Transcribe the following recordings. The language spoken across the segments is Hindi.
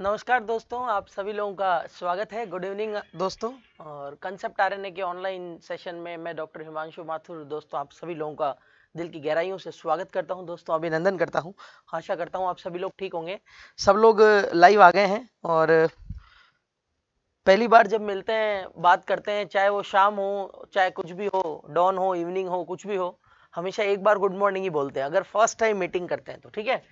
नमस्कार दोस्तों आप सभी लोगों का स्वागत है गुड इवनिंग दोस्तों और concept R K online session में मैं डॉक्टर हिमांशु माथुर दोस्तों आप सभी लोगों का दिल की गहराइयों से स्वागत करता हूं दोस्तों अभिनंदन करता हूं आशा करता हूं आप सभी लोग ठीक होंगे सब लोग लाइव आ गए हैं और पहली बार जब मिलते हैं बात करते हैं चाहे वो शाम हो चाहे कुछ भी हो डॉन हो इवनिंग हो कुछ भी हो हमेशा एक बार गुड मॉर्निंग ही बोलते हैं अगर फर्स्ट टाइम मीटिंग करते हैं तो ठीक है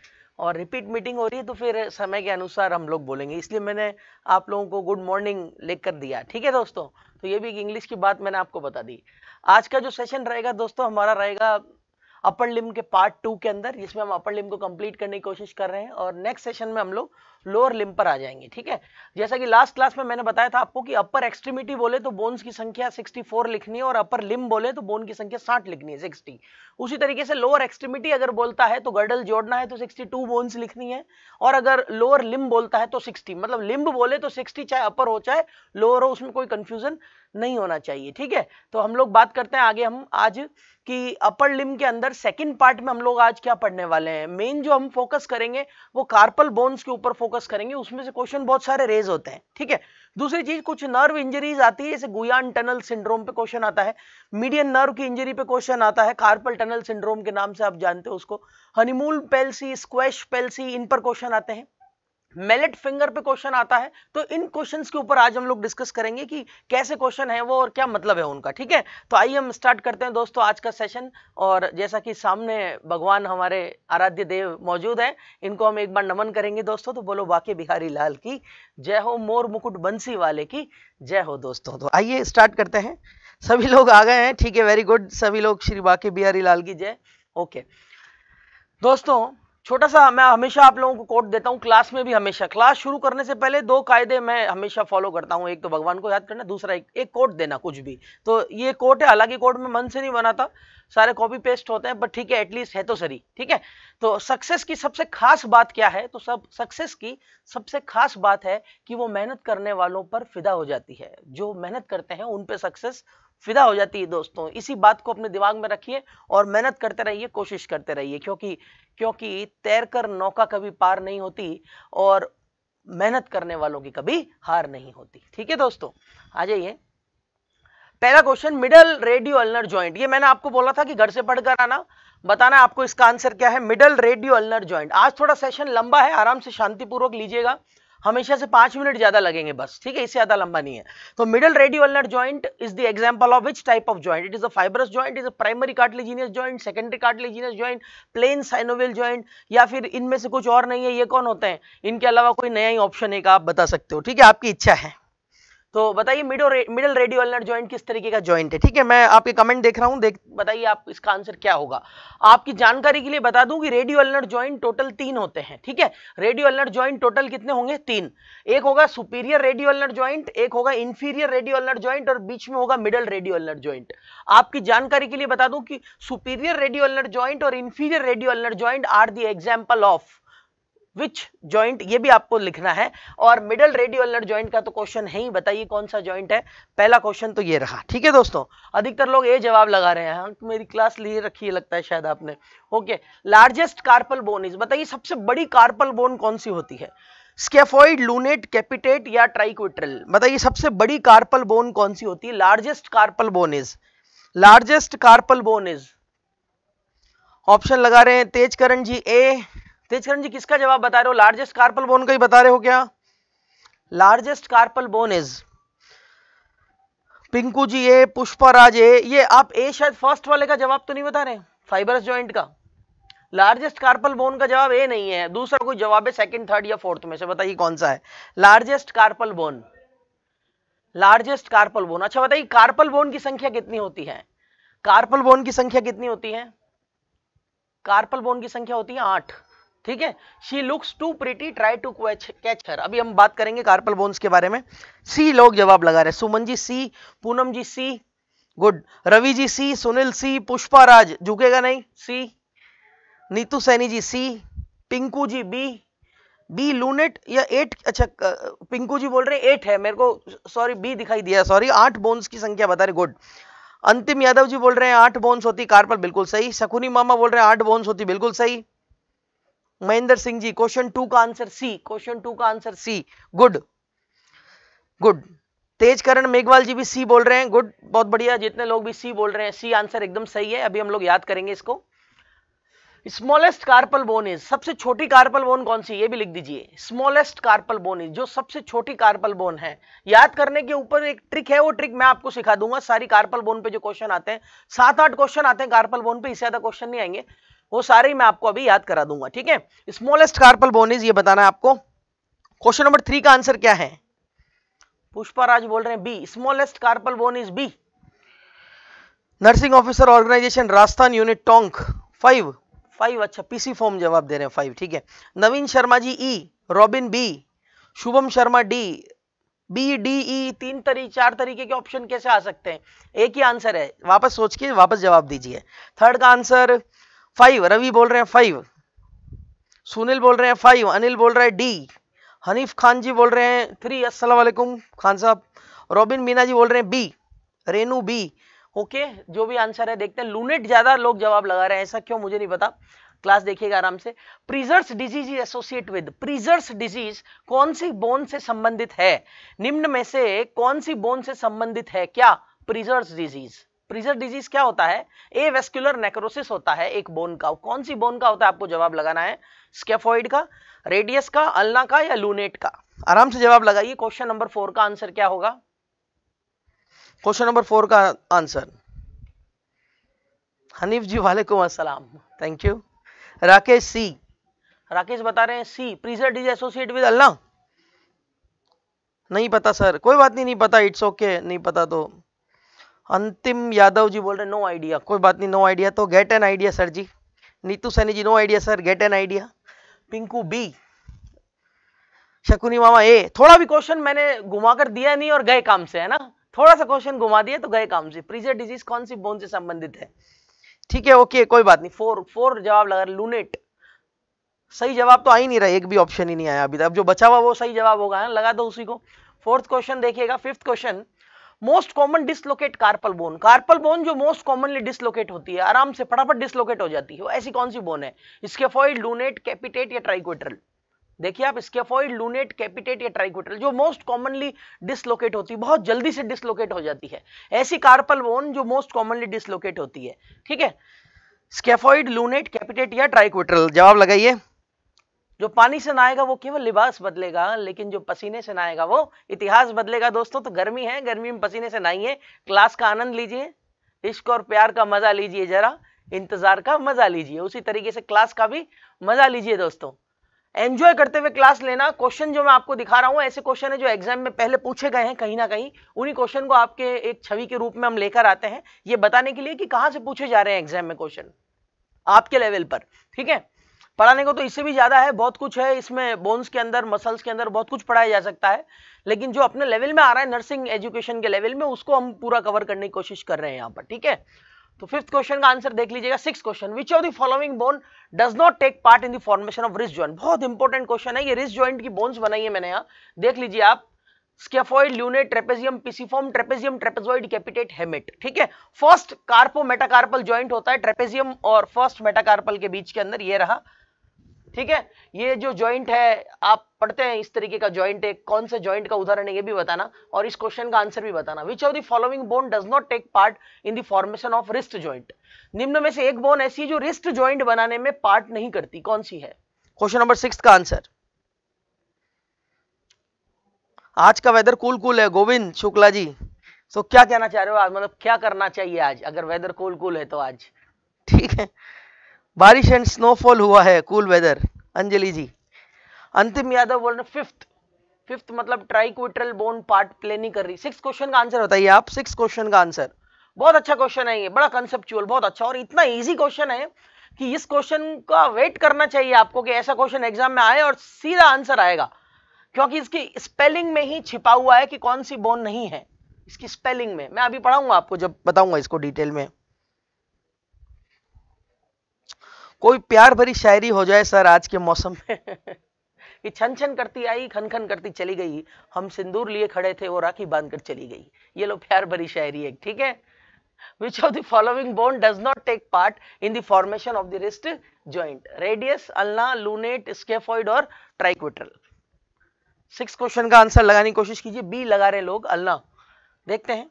और रिपीट मीटिंग हो रही है तो फिर समय के अनुसार हम लोग बोलेंगे इसलिए मैंने आप लोगों को गुड मॉर्निंग लेकर दिया ठीक है दोस्तों तो ये भी एक इंग्लिश की बात मैंने आपको बता दी आज का जो सेशन रहेगा दोस्तों हमारा रहेगा अपर लिम के पार्ट टू के अंदर जिसमें हम अपर लिम को कंप्लीट करने की कोशिश कर रहे हैं और नेक्स्ट सेशन में हम लोग लोअर लिम पर आ जाएंगे ठीक है जैसा कि लास्ट क्लास में मैंने बताया था आपको कि अपर एक्सट्रीमिटी बोले तो बोन्स की संख्या 64 लिखनी है और अपर लिम बोले तो बोन की संख्या 60 लिखनी है 60 उसी तरीके से लोअर एक्सट्रीमिटी अगर बोलता है तो गर्डल जोड़ना है तो 62 बोन्स लिखनी है और अगर लोअर लिम बोलता है तो 60 मतलब लिम्ब बोले तो 60 चाहे अपर हो चाहे लोअर हो उसमें कोई कंफ्यूजन नहीं होना चाहिए ठीक है तो हम लोग बात करते हैं आगे हम आज कि अपर लिम के अंदर सेकंड पार्ट में हम लोग आज क्या पढ़ने वाले हैं मेन जो हम फोकस करेंगे वो कार्पल बोन्स के ऊपर फोकस फोकस करेंगे उसमें से क्वेश्चन बहुत सारे रेज होते हैं ठीक है दूसरी चीज कुछ नर्व इंजरीज आती है जैसे गुयान टनल सिंड्रोम पे क्वेश्चन आता है मीडियन नर्व की इंजरी पे क्वेश्चन आता है कार्पल टनल सिंड्रोम के नाम से आप जानते हो उसको हनीमूल पेल्सी स्क्वेश पेल्सी इन पर क्वेश्चन आते हैं मेलेट फिंगर पे क्वेश्चन आता है तो इन क्वेश्चंस के ऊपर आज हम लोग डिस्कस करेंगे कि कैसे क्वेश्चन है वो और क्या मतलब है उनका ठीक है तो आइए हम स्टार्ट करते हैं दोस्तों आज का सेशन और जैसा कि सामने भगवान हमारे आराध्य देव मौजूद हैं इनको हम एक बार नमन करेंगे दोस्तों तो बोलो बाकी बिहारी लाल की जय हो मोर मुकुट बंसी वाले की जय हो दोस्तों तो आइए स्टार्ट करते हैं सभी लोग आ गए हैं ठीक है वेरी गुड सभी लोग श्री बाकी बिहारी लाल की जय ओके दोस्तों छोटा सा मैं हमेशा आप लोगों को कोट देता हूँ क्लास में भी हमेशा क्लास शुरू करने से पहले दो कायदे मैं हमेशा फॉलो करता हूँ एक तो भगवान को याद करना दूसरा एक, एक कोट देना कुछ भी तो ये कोट है हालांकि कोट में मन से नहीं बनाता सारे कॉपी पेस्ट होते हैं बट ठीक है एटलीस्ट है तो सही ठीक है तो सक्सेस की सबसे खास बात क्या है तो सब सक्सेस की सबसे खास बात है कि वो मेहनत करने वालों पर फिदा हो जाती है जो मेहनत करते हैं उन पर सक्सेस फिदा हो जाती है दोस्तों इसी बात को अपने दिमाग में रखिए और मेहनत करते रहिए कोशिश करते रहिए क्योंकि क्योंकि तैर कर नौका कभी पार नहीं होती और मेहनत करने वालों की कभी हार नहीं होती ठीक है दोस्तों आ जाइए पहला question middle radio ulnar joint ये मैंने आपको बोला था कि घर से पढ़कर आना बताना आपको इसका आंसर क्या है मिडल रेडियो अल्नर ज्वाइंट आज थोड़ा सेशन लंबा है आराम से शांतिपूर्वक लीजिएगा हमेशा से पांच मिनट ज्यादा लगेंगे बस ठीक है इससे ज्यादा लंबा नहीं है तो middle radioulnar joint is the example of which type of joint it is a fibrous joint is a primary cartilaginous joint secondary cartilaginous joint plane synovial joint या फिर इनमें से कुछ और नहीं है ये कौन होते हैं इनके अलावा कोई नया ही ऑप्शन एक आप बता सकते हो ठीक है आपकी इच्छा है तो बताइए मिडो मिडल रेडियो अल्नर ज्वाइंट किस तरीके का ज्वाइंट है ठीक है मैं आपके कमेंट देख रहा हूँ देख बताइए आप इसका आंसर क्या होगा आपकी जानकारी के लिए बता दूं कि रेडियो अल्नर ज्वाइंट टोटल तीन होते हैं ठीक है रेडियो अल्नर ज्वाइंट टोटल कितने होंगे तीन एक होगा सुपीरियर रेडियो अल्नर ज्वाइंट एक होगा इन्फीरियर रेडियो अल्नर ज्वाइंट और बीच में होगा मिडल रेडियो अल्नर ज्वाइंट आपकी जानकारी के लिए बता दूं कि सुपीरियर रेडियो अल्नर ज्वाइंट और inferior radio ulnar joint are the example of which joint ये भी आपको लिखना है और मिडल रेडियो अलर ज्वाइंट का तो क्वेश्चन है ही बताइए कौन सा ज्वाइंट है पहला क्वेश्चन तो ये रहा ठीक है दोस्तों अधिकतर लोग ये जवाब लगा रहे हैं हाँ, मेरी क्लास ली रखी है लगता है शायद आपने okay largest carpal bone is बताइए सबसे बड़ी कार्पल बोन कौन सी होती है स्केफोइड लूनेट कैपिटेट या ट्राइक्विट्रल बताइए सबसे बड़ी कार्पल बोन कौन सी होती है largest carpal bone is largest carpal bone is option लगा रहे हैं तेज करण जी ए तेजकरण जी किसका जवाब बता रहे हो लार्जेस्ट कार्पल बोन का ही बता रहे हो क्या largest carpal bone is Pinku ji A Pushpa Raj ये आप ए शायद फर्स्ट वाले का जवाब तो नहीं बता रहे फाइबरस ज्वाइंट का लार्जेस्ट कार्पल बोन का जवाब ए नहीं है दूसरा कोई जवाब है सेकंड थर्ड या फोर्थ में से बताइए कौन सा है largest carpal bone largest carpal bone अच्छा बताइए कार्पल बोन की संख्या कितनी होती है कार्पल बोन की संख्या कितनी होती है कार्पल बोन की संख्या होती है आठ ठीक है she looks too pretty try to catch her अभी हम बात करेंगे कार्पल बोन्स के बारे में सी लोग जवाब लगा रहे Suman ji C Poonam ji C good Ravi ji C Sunil C Pushpa Raj झुकेगा नहीं C Neetu Saini ji C Pinku ji B B lunate या एट अच्छा पिंकू जी बोल रहे हैं एट है मेरे को सॉरी बी दिखाई दिया सॉरी आठ बोन्स की संख्या बता रहे गुड अंतिम यादव जी बोल रहे हैं आठ बोन्स होती कार्पल बिल्कुल सही शकुनी मामा बोल रहे हैं आठ बोन्स होती बिल्कुल सही महेंद्र सिंह जी क्वेश्चन टू का आंसर सी क्वेश्चन टू का answer C good good Tej Karan Meghwal ji भी सी बोल रहे हैं गुड बहुत बढ़िया जितने लोग भी सी बोल रहे हैं सी आंसर एकदम सही है अभी हम लोग याद करेंगे इसको स्मॉलेस्ट कार्पल बोन इज सबसे छोटी कार्पल बोन कौन सी ये भी लिख दीजिए स्मॉलेस्ट कार्पल बोन इज जो सबसे छोटी कार्पल बोन है याद करने के ऊपर एक ट्रिक है वो ट्रिक मैं आपको सिखा दूंगा सारी कार्पल बोन पे जो क्वेश्चन आते हैं सात आठ क्वेश्चन आते हैं कार्पल बोन पे इससे ज्यादा क्वेश्चन नहीं आएंगे वो सारे ही मैं आपको अभी याद करा दूंगा ठीक है स्मॉलेस्ट कार्पल इज ये बताना है आपको क्वेश्चन नंबर थ्री का आंसर क्या है पुष्पा राज बोल रहे हैं B smallest carpal bone is B nursing officer organisation Rajasthan unit Tonk five five अच्छा पीसी फॉर्म जवाब दे रहे हैं फाइव ठीक है Naveen Sharma ji E Robin B Shubham Sharma D B D E तीन तरी चार तरीके के ऑप्शन कैसे आ सकते हैं एक ही आंसर है वापस सोच के वापस जवाब दीजिए थर्ड का आंसर फाइव रवि बोल रहे हैं फाइव सुनील बोल रहे हैं फाइव अनिल बोल रहे हैं डी हनीफ खान जी बोल रहे हैं थ्री असल खान साहब रॉबिन मीना जी बोल रहे हैं बी रेनू बी ओके जो भी आंसर है देखते हैं लूनेट ज्यादा लोग जवाब लगा रहे हैं ऐसा क्यों मुझे नहीं पता क्लास देखिएगा आराम से Preiser's disease is associate with Preiser's disease कौन सी बोन से संबंधित है निम्न में से कौन सी बोन से संबंधित है क्या प्रीजर्स डिजीज प्रीजर डिजीज क्या होता है ए वेस्क्यूलर नेक्रोसिस होता है एक बोन का कौन सी बोन का होता है आपको जवाब लगाना है स्केफोइड का रेडियस का अल्ना का या लूनेट का आराम से जवाब लगाइए क्वेश्चन नंबर फोर का आंसर क्या होगा क्वेश्चन नंबर फोर का आंसर हनीफ जी वालेकुम असलम thank you Rakesh C Rakesh बता रहे हैं सी प्रीजर डिज एसोसिएट विद अल्लाह नहीं पता सर कोई बात नहीं नहीं पता इट्स ओके okay, नहीं पता तो अंतिम यादव जी बोल रहे नो आइडिया कोई बात नहीं नो आइडिया तो get an idea sir ji Neetu Saini ji no idea sir get an idea Pinku B Shakuni मामा ए थोड़ा भी क्वेश्चन मैंने घुमा कर दिया नहीं और गए काम से है ना थोड़ा सा क्वेश्चन घुमा दिया तो गए काम से प्रीजर डिजीज कौन सी बोन से संबंधित है ठीक है ओके कोई बात नहीं फोर फोर जवाब लगा लूनेट सही जवाब तो आ ही नहीं रहा एक भी ऑप्शन ही नहीं आया अभी तक जो बचा हुआ वो सही जवाब होगा लगा दो उसी को फोर्थ क्वेश्चन देखिएगा fifth question most common dislocate carpal bone carpal bone जो मोस्ट कॉमनली डिसलोकेट होती है आराम से फटाफट डिसलोकेट हो जाती है ऐसी कौन सी बोन है स्केफॉइड लूनेट कैपिटेट या ट्राइक्वेटरल देखिए आप स्केफॉइड लूनेट कैपिटेट या ट्राइक्वेटरल जो मोस्ट कॉमनली डिसलोकेट होती है बहुत जल्दी से डिसलोकेट हो जाती है ऐसी कार्पल बोन जो मोस्ट कॉमनली डिसलोकेट होती है ठीक है स्केफॉइड लूनेट कैपिटेट या ट्राइक्वेटरल जवाब लगाइए जो पानी से नहाएगा वो केवल लिबास बदलेगा लेकिन जो पसीने से नहाएगा वो इतिहास बदलेगा दोस्तों तो गर्मी है गर्मी में पसीने से नहाइए क्लास का आनंद लीजिए इश्क और प्यार का मजा लीजिए जरा इंतजार का मजा लीजिए उसी तरीके से क्लास का भी मजा लीजिए दोस्तों एंजॉय करते हुए क्लास लेना क्वेश्चन जो मैं आपको दिखा रहा हूँ ऐसे क्वेश्चन है जो एग्जाम में पहले पूछे गए हैं कहीं ना कहीं उन्हीं क्वेश्चन को आपके एक छवि के रूप में हम लेकर आते हैं ये बताने के लिए कि कहाँ से पूछे जा रहे हैं एग्जाम में क्वेश्चन आपके लेवल पर ठीक है पढ़ाने को तो इससे भी ज़्यादा है बहुत कुछ है इसमें बोन्स के अंदर मसल्स के अंदर बहुत कुछ पढ़ाया जा सकता है लेकिन जो अपने लेवल में आ रहा है नर्सिंग एजुकेशन के लेवल में उसको हम पूरा कवर करने की कोशिश कर रहे हैं यहाँ पर ठीक है तो फिफ्थ क्वेश्चन का आंसर देख लीजिएगा six question which of the following bone does not take part in the formation of wrist joint बहुत इंपॉर्टेंट क्वेश्चन है ये रिस्ट ज्वाइंट की बोन्स बनाई है मैंने यहाँ देख लीजिए आप scaphoid lunate trapezium pisiform trapezium trapezoid capitate hamate ठीक है फर्स्ट कार्पो मेटाकार्पल ज्वाइंट होता है ट्रेपेजियम और फर्स्ट मेटाकार्पल के बीच के अंदर ये रहा ठीक है ये जो ज्वाइंट है आप पढ़ते हैं इस तरीके का ज्वाइंट है कौन से ज्वाइंट का उदाहरण है ये भी बताना और इस क्वेश्चन का आंसर भी बताना which of the following bone does not take part in the formation of wrist joint निम्न में से एक बोन ऐसी जो रिस्ट ज्वाइंट बनाने में पार्ट नहीं करती कौन सी है क्वेश्चन नंबर सिक्स का आंसर आज का वेदर कूल कूल है गोविंद शुक्ला जी सो क्या कहना चाह रहे हो आज मतलब क्या करना चाहिए आज अगर वेदर कूल कूल है तो आज ठीक है बारिश एंड स्नोफॉल हुआ है कूल वेदर अंजलि जी अंतिम यादव बोल रहे फिफ्थ फिफ्थ मतलब ट्राइक्विटल बोन पार्ट प्ले नहीं कर रही सिक्स क्वेश्चन का आंसर बताइए आप सिक्स क्वेश्चन का आंसर बहुत अच्छा क्वेश्चन है ये बड़ा कंसेप्चुअल बहुत अच्छा और इतना इजी क्वेश्चन है कि इस क्वेश्चन का वेट करना चाहिए आपको कि ऐसा क्वेश्चन एग्जाम में आए और सीधा आंसर आएगा क्योंकि इसकी स्पेलिंग में ही छिपा हुआ है कि कौन सी बोन नहीं है इसकी स्पेलिंग में मैं अभी पढ़ाऊंगा आपको जब बताऊंगा इसको डिटेल में कोई प्यार भरी शायरी हो जाए सर आज के मौसम में कि छन छन करती आई खन खन करती चली गई हम सिंदूर लिए खड़े थे वो राखी बांध कर चली गई ये लो प्यार भरी शायरी है ठीक है which of the following bone does not take part in the formation of the wrist joint radius ulna lunate scaphoid और ट्राइक्विटल सिक्स क्वेश्चन का आंसर लगाने की कोशिश कीजिए बी लगा रहे लोग अल्ला देखते हैं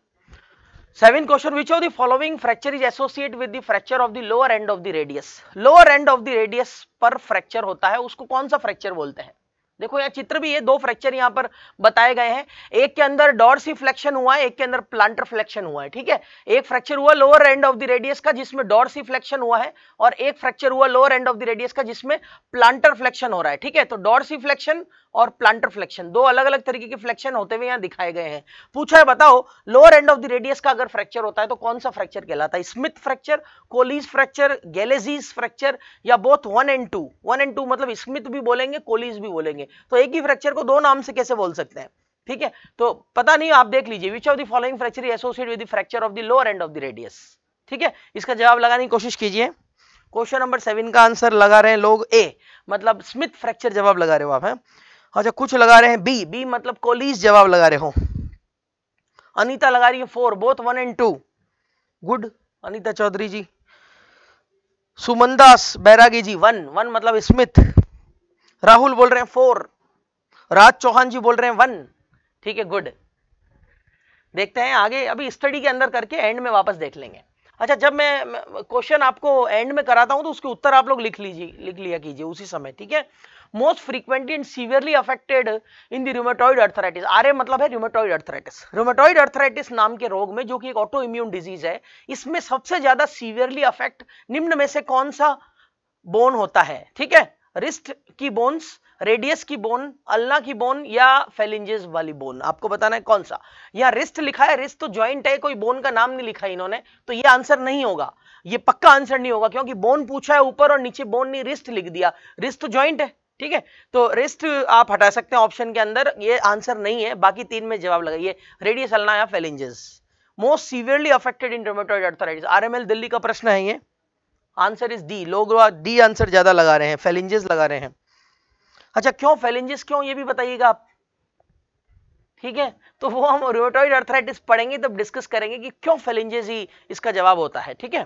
Seven question, which of the following fracture is associated with the fracture of the lower end of the radius? Lower end of the radius पर fracture होता है उसको कौन सा fracture बोलते हैं देखो यहाँ चित्र भी है दो फ्रैक्चर यहाँ पर बताए गए हैं एक के अंदर फ्लेक्शन हुआ है एक के अंदर प्लांटर फ्लेक्शन हुआ है ठीक है एक फ्रैक्चर हुआ lower end of the radius का जिसमें फ्लेक्शन हुआ है और एक फ्रैक्चर हुआ lower end of the radius का जिसमें प्लांटर फ्लेक्शन हो रहा है ठीक है तो फ्लेक्शन और प्लांटर फ्लेक्शन दो अलग अलग तरीके के फ्लेक्शन होते हुए यहां दिखाए गए हैं पूछा है बताओ lower end of the radius का अगर फ्रैक्चर होता है तो कौन सा फ्रैक्चर कहलाता है Smith fracture Colles fracture Galeazzi fracture या both one and two one and two मतलब स्मिथ भी बोलेंगे कोलीज भी बोलेंगे तो एक ही फ्रैक्चर को दो नाम से कैसे बोल सकते हैं ठीक है तो पता नहीं आप देख लीजिए which of the following fracture associate with fracture of the lower end of the radius ठीक है इसका जवाब लगाने की कोशिश कीजिए क्वेश्चन नंबर सेवन का आंसर लगा रहे हैं लोग ए मतलब स्मिथ फ्रैक्चर जवाब लगा रहे हो आप हैं अच्छा कुछ लगा रहे हैं बी बी मतलब कोलीज जवाब लगा रहे हो अनीता लगा रही है four both one and two good Anita Chaudhary ji Sumandas Bairagi ji one one मतलब स्मिथ राहुल बोल रहे हैं फोर राज चौहान जी बोल रहे हैं वन ठीक है गुड देखते हैं आगे अभी स्टडी के अंदर करके एंड में वापस देख लेंगे अच्छा जब मैं क्वेश्चन आपको एंड में कराता हूं तो उसके उत्तर आप लोग लिख लीजिए लिख लिया कीजिए उसी समय ठीक है most frequently and severely affected in the rheumatoid arthritis are मतलब है रूमेटॉइड अर्थराइटिस रूमेटॉइड अर्थराइटिस नाम के रोग में जो कि एक ऑटो इम्यून डिजीज है इसमें सबसे ज्यादा सीवियरली अफेक्ट निम्न में से कौन सा बोन होता है ठीक है रिस्ट की बोन्स रेडियस की बोन अल्ना की बोन या फेलिंजेस वाली बोन आपको बताना है कौन सा यहाँ रिस्ट लिखा है रिस्ट तो ज्वाइंट है कोई बोन का नाम नहीं लिखा इन्होंने तो ये आंसर नहीं होगा ये पक्का आंसर नहीं होगा क्योंकि बोन पूछा है ऊपर और नीचे बोन नहीं रिस्ट लिख दिया रिस्ट तो ज्वाइंट है ठीक है तो रिस्ट आप हटा सकते हैं ऑप्शन के अंदर ये आंसर नहीं है बाकी तीन में जवाब लगाइए रेडियस अलना या phalanges most severely affected in rheumatoid arthritis RML Delhi का प्रश्न है ये आंसर इज डी लोग डी आंसर ज्यादा लगा रहे हैं फेलेंजेस लगा रहे हैं अच्छा क्यों फेलेंजेस क्यों ये भी बताइएगा आप ठीक है तो वो हम रोमेटोइड अर्थराइटिस पढ़ेंगे तब डिस्कस करेंगे कि क्यों फेलेंजेस ही इसका जवाब होता है ठीक है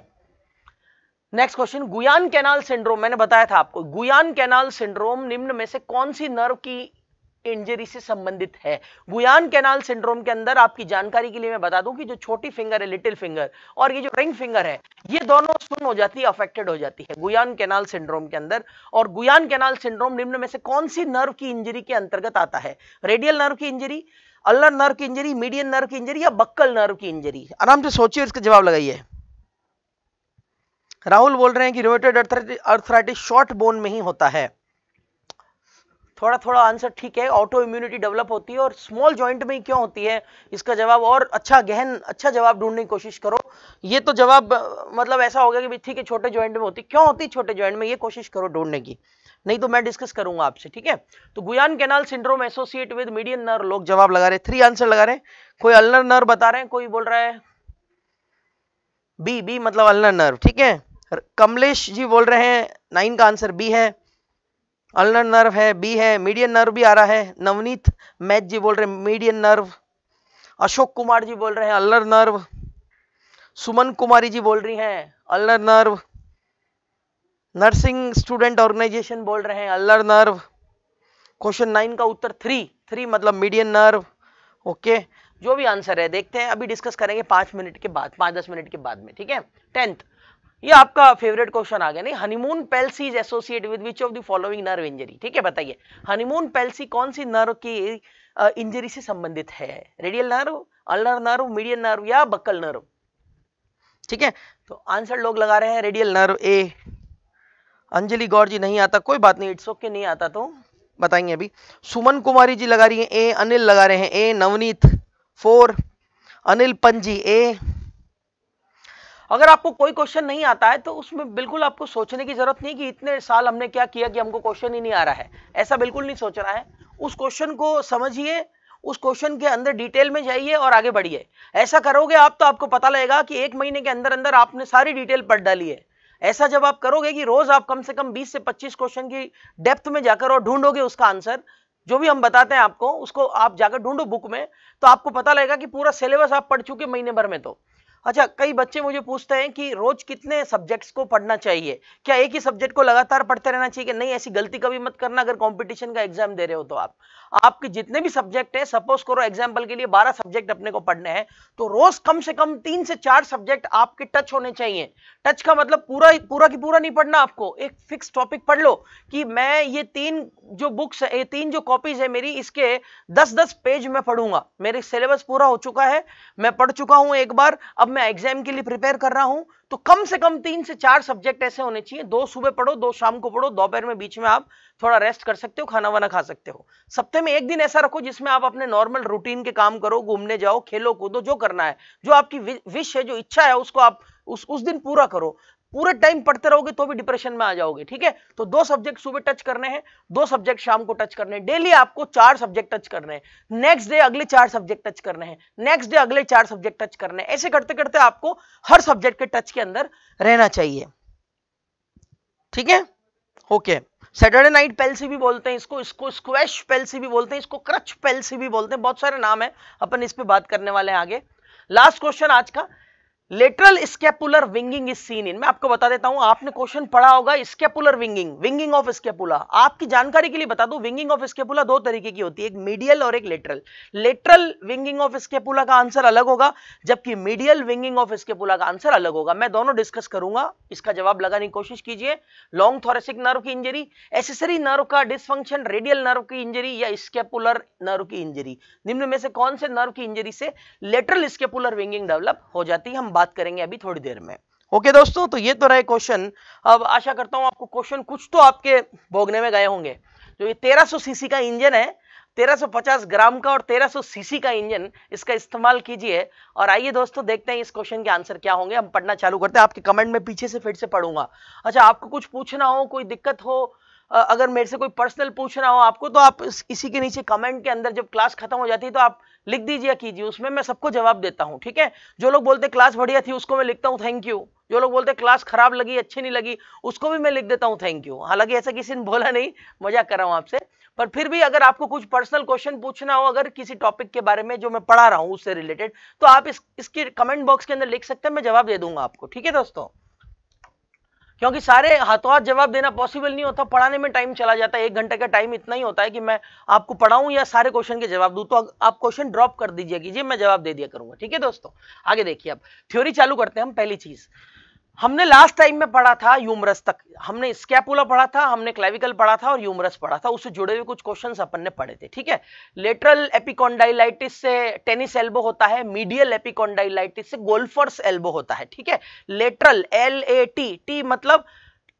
next question Guyon canal syndrome मैंने बताया था आपको गुयान कैनाल सिंड्रोम निम्न में से कौन सी नर्व की इंजरी से संबंधित है गुयान कैनाल सिंड्रोम के अंदर आपकी जानकारी के लिए मैं बता दूं कि जो छोटी फिंगर है लिटिल फिंगर और ये जो रिंग फिंगर है ये दोनों सुन हो जाती है अफेक्टेड हो जाती है गुयान कैनाल सिंड्रोम के अंदर और गुयान कैनाल सिंड्रोम निम्न में से कौन सी नर्व की इंजरी के अंतर्गत आता है रेडियल नर्व की इंजरी अल्लर नर्व की इंजरी मीडियन नर्व की इंजरी या बक्कल नर्व की इंजरी आराम से सोचिए इसका जवाब लगाइए राहुल बोल रहे हैं कि रोटेड अर्थराइटिस शॉर्ट बोन में ही होता है थोड़ा थोड़ा आंसर ठीक है ऑटो इम्यूनिटी डेवलप होती है और स्मॉल जॉइंट में ही क्यों होती है इसका जवाब और अच्छा गहन अच्छा जवाब ढूंढने की कोशिश करो ये तो जवाब मतलब ऐसा हो गया कि ठीक है छोटे ज्वाइंट में होती क्यों होती छोटे ज्वाइंट में ये कोशिश करो ढूंढने की नहीं तो मैं डिस्कस करूंगा आपसे ठीक है तो Guyon canal syndrome associate with median nerve लोग जवाब लगा रहे थ्री आंसर लगा रहे कोई अल्नर नर्व बता रहे हैं कोई बोल रहा है बी बी मतलब अल्नर नर्व ठीक है कमलेश जी बोल रहे हैं नाइन का आंसर बी है अल्नर नर्व है बी है मीडियन नर्व भी आ रहा है नवनीत मैच जी बोल रहे हैं मीडियन नर्व अशोक कुमार जी बोल रहे हैं अलर नर्व सुमन कुमारी जी बोल रही हैं अल्लर नर्व नर्सिंग स्टूडेंट ऑर्गेनाइजेशन बोल रहे हैं अल्लर नर्व क्वेश्चन नाइन का उत्तर थ्री थ्री मतलब मीडियन नर्व ओके जो भी आंसर है देखते हैं अभी डिस्कस करेंगे पाँच मिनट के बाद पाँच दस मिनट के बाद में ठीक है टेंथ ये आपका फेवरेट क्वेश्चन आ गया नहीं honeymoon palsy is associate with which of the following nerve injury ठीक है बताइए हनीमून पेल्सी कौन सी नर्व की इंजरी से संबंधित है radial nerve ulnar nerve medial nerve या बक्कल नर्व ठीक है तो आंसर लोग लगा रहे हैं radial nerve A Anjali Gaur ji नहीं आता कोई बात नहीं इट्स ओके नहीं आता तो बताएंगे अभी सुमन कुमारी जी लगा रही है ए अनिल लगा रहे हैं ए नवनीत फोर अनिल पंजी ए अगर आपको कोई क्वेश्चन नहीं आता है तो उसमें बिल्कुल आपको सोचने की जरूरत नहीं कि इतने साल हमने क्या किया कि हमको क्वेश्चन ही नहीं आ रहा है ऐसा बिल्कुल नहीं सोच रहा है उस क्वेश्चन को समझिए उस क्वेश्चन के अंदर डिटेल में जाइए और आगे बढ़िए ऐसा करोगे आप तो आपको पता लगेगा कि एक महीने के अंदर अंदर आपने सारी डिटेल पढ़ डाली है ऐसा जब आप करोगे कि रोज आप कम से कम 20 से 25 क्वेश्चन की डेप्थ में जाकर और ढूंढोगे उसका आंसर जो भी हम बताते हैं आपको उसको आप जाकर ढूंढो बुक में तो आपको पता लगेगा कि पूरा सिलेबस आप पढ़ चुके महीने भर में तो अच्छा कई बच्चे मुझे पूछते हैं कि रोज कितने सब्जेक्ट्स को पढ़ना चाहिए क्या एक ही सब्जेक्ट को लगातार पढ़ते रहना चाहिए कि नहीं ऐसी गलती कभी मत करना अगर कॉम्पिटिशन का एग्जाम दे रहे हो तो आप आपके जितने भी सब्जेक्ट है सपोज करो एग्जाम्पल के लिए बारह सब्जेक्ट अपने को पढ़ने हैं तो रोज कम से कम तीन से चार सब्जेक्ट आपके टच होने चाहिए टच का मतलब पूरा पूरा की पूरा नहीं पढ़ना आपको एक फिक्स टॉपिक पढ़ लो कि मैं ये तीन जो बुक्स ये तीन जो कॉपीज है मेरी इसके दस दस पेज में पढ़ूंगा मेरे सिलेबस पूरा हो चुका है मैं पढ़ चुका हूं एक बार अब मैं एग्जाम के लिए प्रिपेयर कर रहा हूं तो कम से कम तीन से चार सब्जेक्ट ऐसे होने चाहिए दो सुबह पढ़ो दो शाम को पढ़ो दोपहर में बीच में आप थोड़ा रेस्ट कर सकते हो खाना वाना खा सकते हो सप्ते में एक दिन ऐसा रखो जिसमें आप अपने नॉर्मल रूटीन के काम करो घूमने जाओ खेलो कूदो जो करना है जो आपकी विश है जो इच्छा है उसको आप उस उस दिन पूरा करो पूरे टाइम पढ़ते रहोगे तो भी डिप्रेशन में आ जाओगे ठीक है तो दो सब्जेक्ट सुबह टच करने हैं दो सब्जेक्ट शाम को टच करने हैं डेली आपको चार सब्जेक्ट टच करने हैं नेक्स्ट डे अगले चार सब्जेक्ट टच करने हैं नेक्स्ट डे अगले चार सब्जेक्ट टच करने हैं ऐसे करते करते आपको हर सब्जेक्ट के टच के अंदर रहना चाहिए ठीक है okay okay. Saturday night palsy भी बोलते हैं इसको इसको स्क्वैश पेल्सी भी बोलते हैं इसको क्रच पेल्सी भी बोलते हैं बहुत सारे नाम है अपन इस पर बात करने वाले हैं आगे लास्ट क्वेश्चन आज का lateral scapular winging is seen in मैं आपको बता देता हूं आपने क्वेश्चन पढ़ा होगा scapular winging winging of scapula आपकी जानकारी के लिए बता दूं विंगिंग ऑफ स्केपुला दो तरीके की होती है एक मीडियल और एक lateral lateral winging of scapula का आंसर अलग होगा जबकि मीडियल विंगिंग ऑफ स्केपुला का आंसर अलग होगा मैं दोनों डिस्कस करूंगा इसका जवाब लगाने की कोशिश कीजिए लॉन्ग थोरेसिक नर्व की इंजरी एसेसरी नर्व का डिसफंक्शन रेडियल नर्व की इंजरी या स्केपुलर नर्व की इंजरी निम्न में से कौन से नर्व की इंजरी से लेटरल स्केपुलर विंगिंग डेवलप हो जाती है हम बात करेंगे अभी थोड़ी देर में ओके okay, दोस्तों तो ये तो रहे क्वेश्चन अब आशा करता हूँ आपको क्वेश्चन कुछ तो आपके भोगने में गए होंगे जो ये 1300 सीसी का इंजन है 1350 ग्राम का और 1300 सीसी का इंजन इसका इस्तेमाल कीजिए और आइए दोस्तों देखते हैं इस क्वेश्चन के आंसर क्या होंगे हम पढ़ना चालू करते हैं आपके कमेंट में पीछे से फिर से पढ़ूंगा अच्छा आपको कुछ पूछना हो कोई दिक्कत हो अगर मेरे से कोई पर्सनल पूछना हो आपको तो आप इसी के नीचे कमेंट के अंदर जब क्लास खत्म हो जाती है तो आप लिख दीजिए कीजिए उसमें मैं सबको जवाब देता हूँ ठीक है जो लोग बोलते क्लास बढ़िया थी उसको मैं लिखता हूँ थैंक यू जो लोग बोलते क्लास खराब लगी अच्छी नहीं लगी उसको भी मैं लिख देता हूँ थैंक यू हालांकि ऐसा किसी ने बोला नहीं मजाक कर रहा हूँ आपसे पर फिर भी अगर आपको कुछ पर्सनल क्वेश्चन पूछना हो अगर किसी टॉपिक के बारे में जो मैं पढ़ा रहा हूँ उससे रिलेटेड तो आप इस, इसके कमेंट बॉक्स के अंदर लिख सकते हैं मैं जवाब दे दूंगा आपको ठीक है दोस्तों क्योंकि सारे हाथों हाथ जवाब देना पॉसिबल नहीं होता पढ़ाने में टाइम चला जाता है एक घंटे का टाइम इतना ही होता है कि मैं आपको पढ़ाऊं या सारे क्वेश्चन के जवाब दूं तो आप क्वेश्चन ड्रॉप कर दीजिए कीजिए मैं जवाब दे दिया करूंगा ठीक है दोस्तों आगे देखिए अब थ्योरी चालू करते हैं हम पहली चीज़ हमने लास्ट टाइम में पढ़ा था यूमरस तक हमने स्कैपुला पढ़ा था हमने क्लाविकल पढ़ा था और यूमरस पढ़ा था उससे जुड़े हुए कुछ क्वेश्चंस अपन ने पढ़े थे ठीक है लेटरल एपिकोंडाइलाइटिस से टेनिस एल्बो होता है मीडियल एपिकोंडाइलाइटिस से गोल्फर्स एल्बो होता है ठीक है lateral L A T T मतलब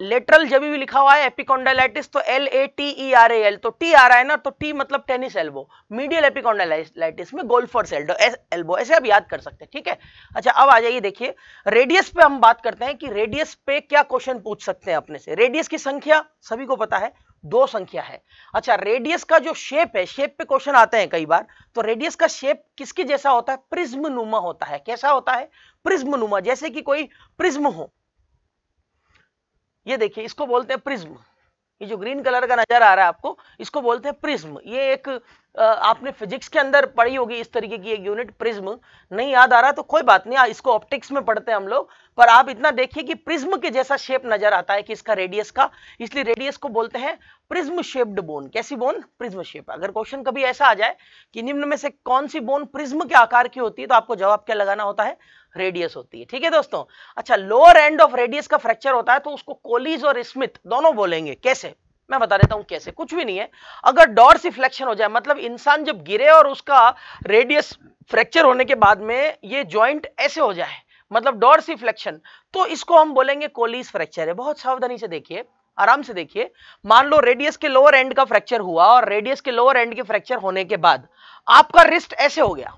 लेटरल जब भी लिखा हुआ है एपिकोंडाइलाइटिस तो L A T E R A L तो टी आ रहा है ना तो टी मतलब टेनिस एल्बो मीडियल एपिकोंडाइलाइटिस में गोल्फर्स एल्डो एल्बो ऐसे आप याद कर सकते हैं ठीक है अच्छा अब आ जाइए देखिए रेडियस पे हम बात करते हैं कि रेडियस पे क्या क्वेश्चन पूछ सकते हैं अपने से रेडियस की संख्या सभी को पता है दो संख्या है अच्छा रेडियस का जो शेप है शेप पे क्वेश्चन आते हैं कई बार तो रेडियस का शेप किसके जैसा होता है प्रिज्म नुमा होता है कैसा होता है प्रिज्म नुमा जैसे कि कोई प्रिज्म हो ये देखिए इसको बोलते हैं प्रिज्म ये जो ग्रीन कलर का नजर आ रहा है आपको इसको बोलते हैं प्रिज्म ये एक आपने फिजिक्स के अंदर पढ़ी होगी इस तरीके की एक यूनिट प्रिज्म नहीं याद आ रहा तो कोई बात नहीं इसको ऑप्टिक्स में पढ़ते हैं हम लोग पर आप इतना देखिए कि प्रिज्म के जैसा शेप नजर आता है कि इसका रेडियस का इसलिए रेडियस को बोलते हैं प्रिज्म शेप्ड बोन कैसी बोन प्रिज्म शेप अगर क्वेश्चन कभी ऐसा आ जाए कि निम्न में से कौन सी बोन प्रिज्म के आकार की होती है तो आपको जवाब क्या लगाना होता है रेडियस होती है ठीक है दोस्तों अच्छा लोअर एंड ऑफ रेडियस का फ्रैक्चर होता है तो उसको कोलिज और स्मिथ दोनों बोलेंगे कैसे मैं बता देता हूं कैसे कुछ भी नहीं है अगर डॉर्स इफ्लेक्शन हो जाए मतलब इंसान जब गिरे और उसका रेडियस फ्रैक्चर होने के बाद में ये ज्वाइंट ऐसे हो जाए मतलब डॉर्स इफ्लेक्शन तो इसको हम बोलेंगे कोलिस फ्रैक्चर है बहुत सावधानी से देखिए आराम से देखिए मान लो रेडियस के लोअर एंड का फ्रैक्चर हुआ और रेडियस के लोअर एंड के फ्रैक्चर होने के बाद आपका रिस्ट ऐसे हो गया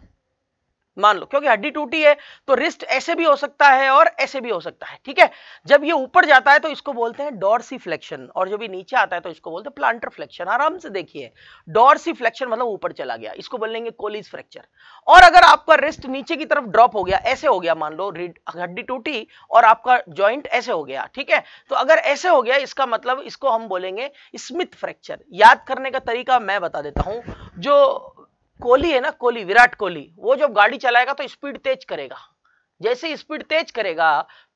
मान लो क्योंकि हड्डी टूटी है तो रिस्ट ऐसे भी हो सकता है और ऐसे भी हो सकता है ठीक है जब ये ऊपर जाता है तो इसको बोलते हैं डॉर्सी फ्लेक्शन और जब ये नीचे आता है तो इसको बोलते हैं प्लांटर फ्लेक्शन आराम से देखिए डॉर्सी फ्लेक्शन मतलब ऊपर चला गया इसको बोलेंगे कोलिज फ्रैक्चर और अगर आपका रिस्ट नीचे की तरफ ड्रॉप हो गया ऐसे हो गया मान लो हड्डी टूटी और आपका ज्वाइंट ऐसे हो गया ठीक है तो अगर ऐसे हो गया इसका मतलब इसको हम बोलेंगे स्मिथ फ्रैक्चर याद करने का तरीका मैं बता देता हूं जो कोहली है ना कोहली विराट कोहली वो जब गाड़ी चलाएगा तो स्पीड तेज करेगा जैसे स्पीड तेज करेगा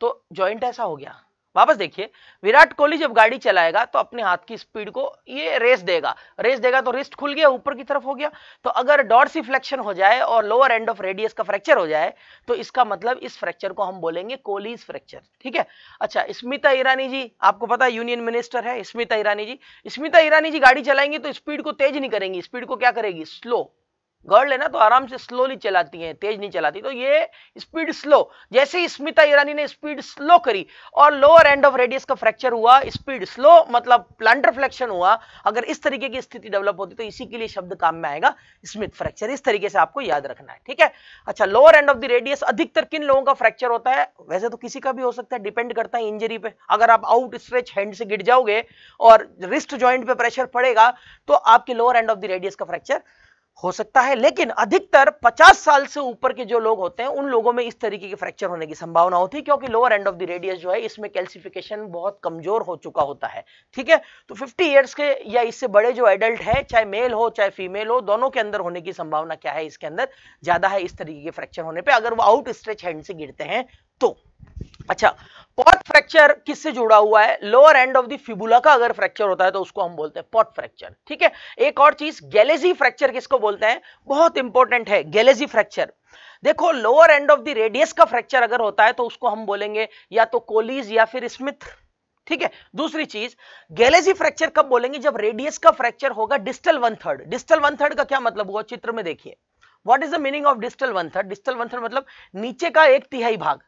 तो जॉइंट ऐसा हो गया वापस देखिए विराट कोहली जब गाड़ी चलाएगा तो अपने हाथ की स्पीड को ये रेस देगा रेस देगा तो रिस्ट खुल गया ऊपर की तरफ हो गया तो अगर सी फ्लेक्शन हो जाए और लोअर एंड ऑफ रेडियस का फ्रैक्चर हो जाए तो इसका मतलब इस फ्रैक्चर को हम बोलेंगे कोहलीज फ्रैक्चर ठीक है अच्छा स्मिता ईरानी जी आपको पता है यूनियन मिनिस्टर है स्मिता ईरानी जी स्मिता ईरानी जी गाड़ी चलाएंगी तो स्पीड को तेज नहीं करेंगी स्पीड को क्या करेगी स्लो गर्ल है ना तो आराम से स्लोली चलाती है तेज नहीं चलाती तो ये स्पीड स्लो जैसे ही स्मिता ईरानी ने स्पीड स्लो करी और लोअर एंड ऑफ रेडियस का फ्रैक्चर हुआ स्पीड स्लो मतलब प्लांटर फ्लेक्शन हुआ अगर इस तरीके की स्थिति डेवलप होती तो इसी के लिए शब्द काम में आएगा स्मिथ फ्रैक्चर इस तरीके से आपको याद रखना है ठीक है अच्छा lower end of the radius अधिकतर किन लोगों का फ्रैक्चर होता है वैसे तो किसी का भी हो सकता है डिपेंड करता है इंजरी पे अगर आप आउट स्ट्रेच हैंड से गिर जाओगे और रिस्ट ज्वाइंट पे प्रेशर पड़ेगा तो आपके lower end of the radius का फ्रैक्चर हो सकता है लेकिन अधिकतर 50 साल से ऊपर के जो लोग होते हैं उन लोगों में इस तरीके के फ्रैक्चर होने की संभावना होती है क्योंकि lower end of the radius जो है इसमें कैल्सिफिकेशन बहुत कमजोर हो चुका होता है ठीक है तो 50 ईयर्स के या इससे बड़े जो एडल्ट है चाहे मेल हो चाहे फीमेल हो दोनों के अंदर होने की संभावना क्या है इसके अंदर ज्यादा है इस तरीके के फ्रैक्चर होने पर अगर वो आउट स्ट्रेच हैंड से गिरते हैं तो अच्छा पॉट फ्रैक्चर किससे जुड़ा हुआ है lower end of the fibula का अगर फ्रैक्चर होता है तो उसको हम बोलते हैं पॉट फ्रैक्चर ठीक है एक और चीज गैलेजी फ्रैक्चर किसको बोलते हैं बहुत इंपॉर्टेंट है गैलेजी फ्रैक्चर देखो lower end of the radius का फ्रैक्चर अगर होता है तो उसको हम बोलेंगे या तो कोलिज या फिर स्मिथ ठीक है दूसरी चीज गैलेजी फ्रैक्चर कब बोलेंगे जब रेडियस का फ्रैक्चर होगा distal one third distal one third का क्या मतलब हुआ चित्र में देखिए what is the meaning of distal one third distal one third मतलब नीचे का एक तिहाई भाग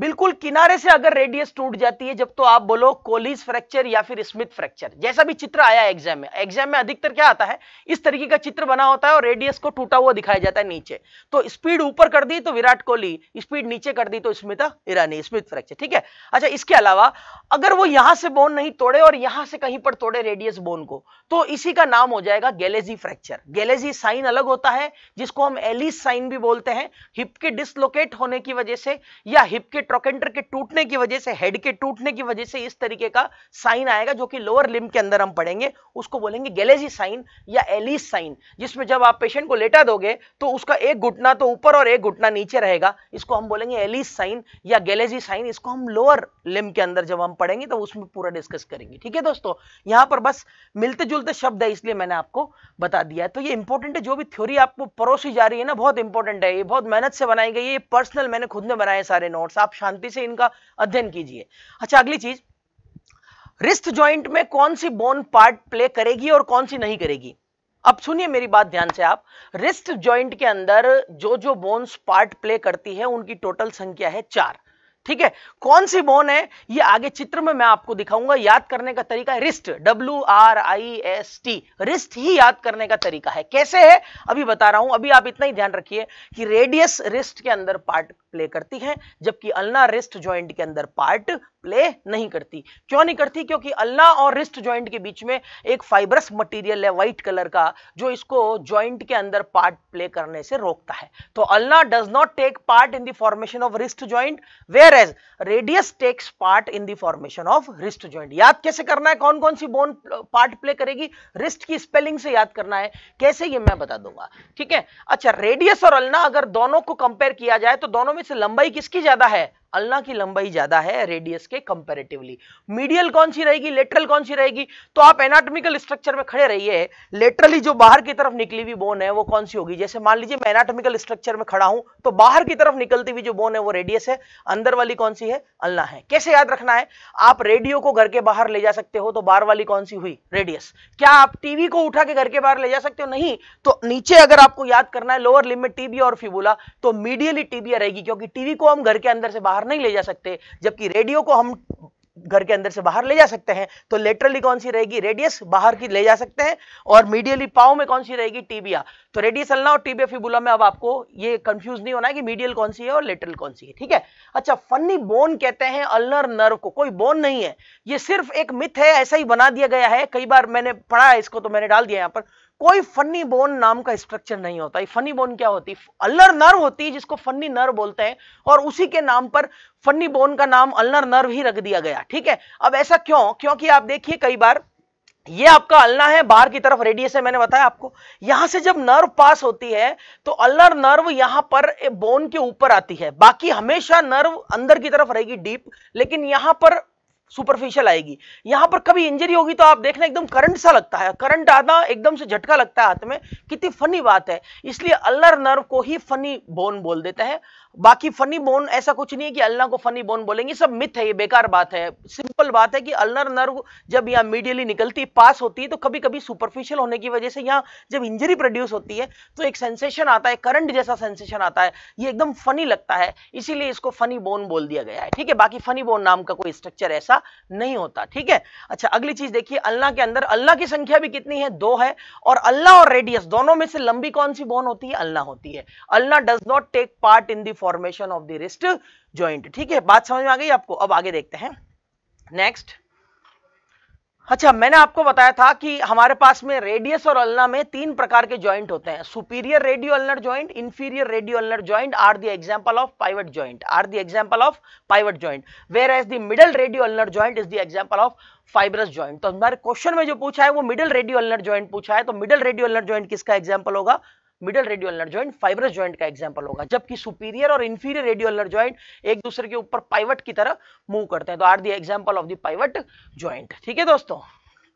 बिल्कुल किनारे से अगर रेडियस टूट जाती है जब तो आप बोलो कोलिस फ्रैक्चर या फिर स्मिथ फ्रैक्चर जैसा भी चित्र आया एग्जाम में एग्जाम में अधिकतर क्या आता है इस तरीके का चित्र बना होता है और रेडियस को टूटा हुआ दिखाया जाता है नीचे तो स्पीड ऊपर कर दी तो विराट कोहली स्पीड नीचे कर दी तो स्मिता ईरानी स्मिथ फ्रैक्चर ठीक है अच्छा इसके अलावा अगर वो यहां से बोन नहीं तोड़े और यहां से कहीं पर तोड़े रेडियस बोन को तो इसी का नाम हो जाएगा गैलेजी फ्रैक्चर गैलेजी साइन अलग होता है जिसको हम एलिस साइन भी बोलते हैं हिप के डिसलोकेट होने की वजह से या हिप के ट्रोकेंटर के टूटने की वजह से हेड के टूटने की वजह से इस तरीके का साइन आएगा जो कि लोअर लिम के अंदर हम पढ़ेंगे उसको बोलेंगे गैलेजी साइन या एलिस साइन जिसमें जब आप पेशेंट को लेटा दोगे तो उसका एक घुटना तो ऊपर और एक घुटना नीचे रहेगा इसको हम बोलेंगे एलिस साइन या गैलेजी साइन इसको हम लोअर लिम के अंदर जब हम पढ़ेंगे तो उसमें पूरा डिस्कस करेंगे ठीक है दोस्तों यहां पर बस मिलते जुलते शब्द है इसलिए मैंने आपको बता दिया है तो ये इंपॉर्टेंट है जो भी थ्योरी आपको परोसी जा रही है ना बहुत इंपॉर्टेंट है ये बहुत मेहनत से बनाई गई है पर्सनल मैंने खुद ने बनाए सारे नोट्स आप शांति से इनका अध्ययन कीजिए अच्छा अगली चीज रिस्ट ज्वाइंट में कौन सी बोन पार्ट प्ले करेगी और कौन सी नहीं करेगी अब सुनिए मेरी बात ध्यान से आप रिस्ट ज्वाइंट के अंदर जो जो बोन्स पार्ट प्ले करती है उनकी टोटल संख्या है चार ठीक है कौन सी बोन है ये आगे चित्र में मैं आपको दिखाऊंगा याद करने का तरीका है wrist W R I S T wrist ही याद करने का तरीका है कैसे है अभी बता रहा हूं अभी आप इतना ही ध्यान रखिए कि रेडियस रिस्ट के अंदर पार्ट प्ले करती है जबकि अल्ना रिस्ट ज्वाइंट के अंदर पार्ट प्ले नहीं करती क्यों नहीं करती क्योंकि अल्लाह और रिस्ट जॉइंट के बीच में एक फाइबरस मटेरियल है वाइट कलर का जो इसको जॉइंट के अंदर पार्ट प्ले करने से रोकता है तो ulna does not take part in the formation of wrist joint whereas radius takes part in the formation of wrist joint याद कैसे करना है कौन कौन सी बोन पार्ट प्ले करेगी रिस्ट की स्पेलिंग से याद करना है कैसे ये मैं बता दूंगा ठीक है अच्छा रेडियस और अल्ना अगर दोनों को कंपेयर किया जाए तो दोनों में से लंबाई किसकी ज्यादा है अल्ना की लंबाई ज्यादा है रेडियस के कंपेरेटिवली मीडियल कौन सी रहेगी लेटरल कौन सी रहेगी तो आप एनाटॉमिकल स्ट्रक्चर में खड़े रहिए लेटरली जो बाहर की तरफ निकली हुई बोन है वो कौन सी होगी जैसे मान लीजिए मैं एनाटॉमिकल स्ट्रक्चर में खड़ा हूं तो बाहर की तरफ निकलती हुई जो बोन है वो रेडियस है अंदर वाली कौन सी है अल्ना है कैसे याद रखना है आप रेडियो को घर के बाहर ले जा सकते हो तो बाहर वाली कौन सी हुई रेडियस क्या आप टीवी को उठा के घर के बाहर ले जा सकते हो नहीं तो नीचे अगर आपको याद करना है लोअर लिमिट टीबी और फिबुला तो मीडियली टीबिया रहेगी क्योंकि टीवी को हम घर के अंदर से बाहर बाहर नहीं ले जा सकते जबकि रेडियो को हम घर के अंदर से बाहर ले जा सकते हैं तो लेटरली कौन सी रहेगी रेडियस बाहर की ले जा सकते हैं और मीडियली पाओ में कौन सी रहेगी टीबिया तो रेडियस अलना और टीबिया फिबुला में अब आपको ये कंफ्यूज नहीं होना है कि मीडियल कौन सी है और लेटरल कौन सी है ठीक है अच्छा फनी बोन कहते हैं अल्नर नर्व को कोई बोन नहीं है ये सिर्फ एक मिथ है ऐसा ही बना दिया गया है कई बार मैंने पढ़ा है इसको तो मैंने डाल दिया यहां पर कोई फनी बोन नाम का स्ट्रक्चर नहीं होता है फनी बोन क्या होती अल्लर नर्व होती है जिसको फनी नर्व बोलते हैं और उसी के नाम पर फनी बोन का नाम अल्लर नर्व ही रख दिया गया ठीक है अब ऐसा क्यों क्योंकि आप देखिए कई बार ये आपका अल्ना है बाहर की तरफ रेडियस है मैंने बताया आपको यहां से जब नर्व पास होती है तो अल्लर नर्व यहां पर बोन के ऊपर आती है बाकी हमेशा नर्व अंदर की तरफ रहेगी डीप लेकिन यहां पर सुपरफिशियल आएगी यहां पर कभी इंजरी होगी तो आप देखना एकदम करंट सा लगता है करंट आना एकदम से झटका लगता है हाथ में कितनी फनी बात है इसलिए अल्लर नर्व को ही फनी बोन बोल देते हैं बाकी फनी बोन ऐसा कुछ नहीं है कि अल्लाह को फनी बोन बोलेंगे सब मिथ है ये बेकार बात है सिंपल बात है कि अल्लर नर्व जब यहाँ मीडियली निकलती है पास होती है तो कभी कभी सुपरफिशियल होने की वजह से यहाँ जब इंजरी प्रोड्यूस होती है तो एक सेंसेशन आता है करंट जैसा सेंसेशन आता है ये एकदम फनी लगता है इसीलिए इसको फनी बोन बोल दिया गया है ठीक है बाकी फनी बोन नाम का कोई स्ट्रक्चर ऐसा नहीं होता ठीक है अच्छा अगली चीज देखिए अल्लाह के अंदर अल्लाह की संख्या भी कितनी है दो है और अल्लाह और रेडियस दोनों में से लंबी कौन सी बोन होती है अल्लाह होती है ulna does not take part in the formation of the wrist joint ठीक है बात समझ में आ गई आपको अब आगे देखते हैं नेक्स्ट अच्छा मैंने आपको बताया था कि हमारे पास में रेडियस और अल्ना में तीन प्रकार के ज्वाइंट होते हैं superior radio ulnar joint inferior radio ulnar joint are the example of pivot joint are the example of pivot joint whereas the middle radio ulnar joint is the example of fibrous joint तो हमारे क्वेश्चन में जो पूछा है वो मिडिल रेडियो अल्नर ज्वाइंट पूछा है तो मिडिल रेडियो अल्नर ज्वाइंट किसका एग्जाम्पल होगा मिडल अलर ज्वाइंट फाइबरस ज्वाइंट का एग्जाम्पल होगा जबकि सुपीरियर और रेडियो रेडियोलर ज्वाइंट एक दूसरे के ऊपर पाइवट की तरह मूव करते हैं तो are the example of the pivot joint ठीक है दोस्तों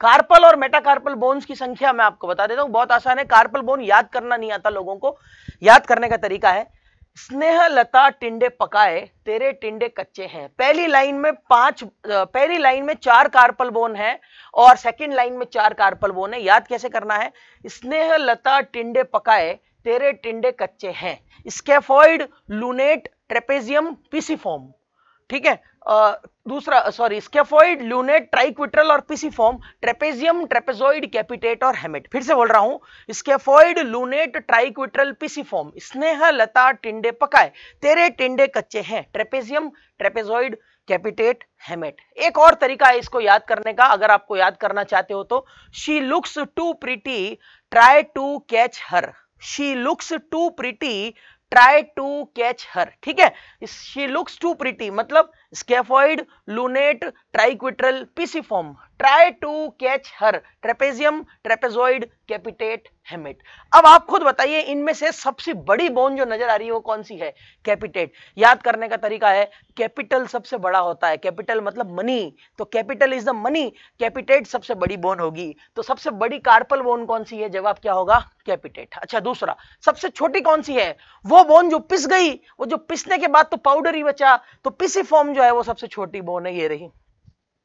कार्पल और मेटाकार्पल बोन्स की संख्या मैं आपको बता देता हूं बहुत आसान है कार्पल बोन याद करना नहीं आता लोगों को याद करने का तरीका है स्नेह लता टिंडे पकाए तेरे टिंडे कच्चे हैं पहली लाइन में पांच पहली लाइन में चार कार्पल बोन है और सेकंड लाइन में चार कार्पल बोन है याद कैसे करना है स्नेह लता टिंडे पकाए तेरे टिंडे कच्चे हैं स्केफॉइड लूनेट ट्रेपेजियम पीसीफॉर्म ठीक है दूसरा सॉरी स्केफोइड ल्यूनेट ट्राइक्विट्रल और फॉर्म ट्रेपेजियम ट्रेपेजोइड कैपिटेट और हेमेट फिर से बोल रहा हूं स्केफोइड लूनेट ट्राइक्विट्रल पिसिफॉर्म स्नेह लता टिंडे पकाए तेरे टिंडे कच्चे हैं ट्रेपेजियम ट्रेपेजोइड कैपिटेट हेमेट एक और तरीका है इसको याद करने का अगर आपको याद करना चाहते हो तो she looks too pretty try to catch her she looks too pretty try to catch her ठीक है शी लुक्स टू प्रिटी मतलब scaphoid lunate triquetral pisiform try to catch her trapezium trapezoid capitate hamate अब आप खुद बताइए इनमें से सबसे बड़ी बोन जो नजर आ रही है वो कौन सी है कैपिटेट याद करने का तरीका है कैपिटल सबसे बड़ा होता है कैपिटल मतलब मनी तो capital is the money capitate सबसे बड़ी बोन होगी तो सबसे बड़ी कार्पल बोन कौन सी है जवाब क्या होगा कैपिटेट अच्छा दूसरा सबसे छोटी कौन सी है वो बोन जो पिस गई वो जो पिसने के बाद तो पाउडर ही बचा तो पिसी फॉर्म जो है वो सबसे छोटी बोन है ये रही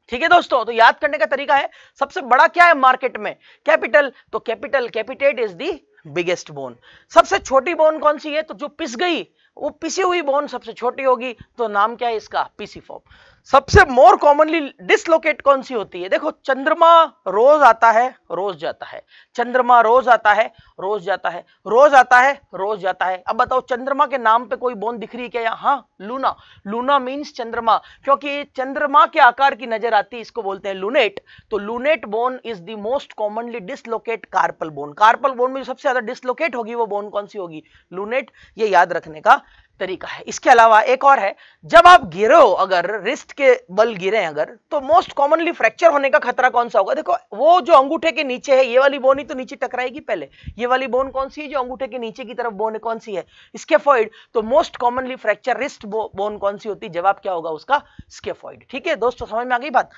ठीक है दोस्तों तो याद करने का तरीका है सबसे बड़ा क्या है मार्केट में कैपिटल तो capital capitate is the biggest bone सबसे छोटी बोन कौन सी है तो जो पिस गई वो पिसी हुई बोन सबसे छोटी होगी तो नाम क्या है इसका पिसी फॉर्म सबसे मोर कॉमनली डिसलोकेट कौन सी होती है देखो चंद्रमा रोज आता है रोज जाता है चंद्रमा रोज आता है रोज जाता है रोज आता है रोज जाता है अब बताओ चंद्रमा के नाम पे कोई बोन दिख रही है क्या यहाँ हाँ लूना लूना मीन्स चंद्रमा क्योंकि चंद्रमा के आकार की नजर आती है इसको बोलते हैं लूनेट तो lunate bone is the most commonly dislocate carpal bone carpal bone में सबसे ज्यादा डिसलोकेट होगी वो बोन कौन सी होगी लूनेट ये याद रखने का तरीका है इसके अलावा एक और है जब आप गिरो अगर रिस्ट के बल गिरे अगर तो मोस्ट कॉमनली फ्रैक्चर होने का खतरा कौन सा होगा देखो वो जो अंगूठे के नीचे है ये वाली बोन ही तो नीचे टकराएगी पहले ये वाली बोन कौन सी है जो अंगूठे के नीचे की तरफ बोन कौन सी है स्केफॉइड तो most commonly fracture wrist bone कौन सी होती जवाब क्या होगा उसका स्केफॉइड ठीक है दोस्तों समझ में आ गई बात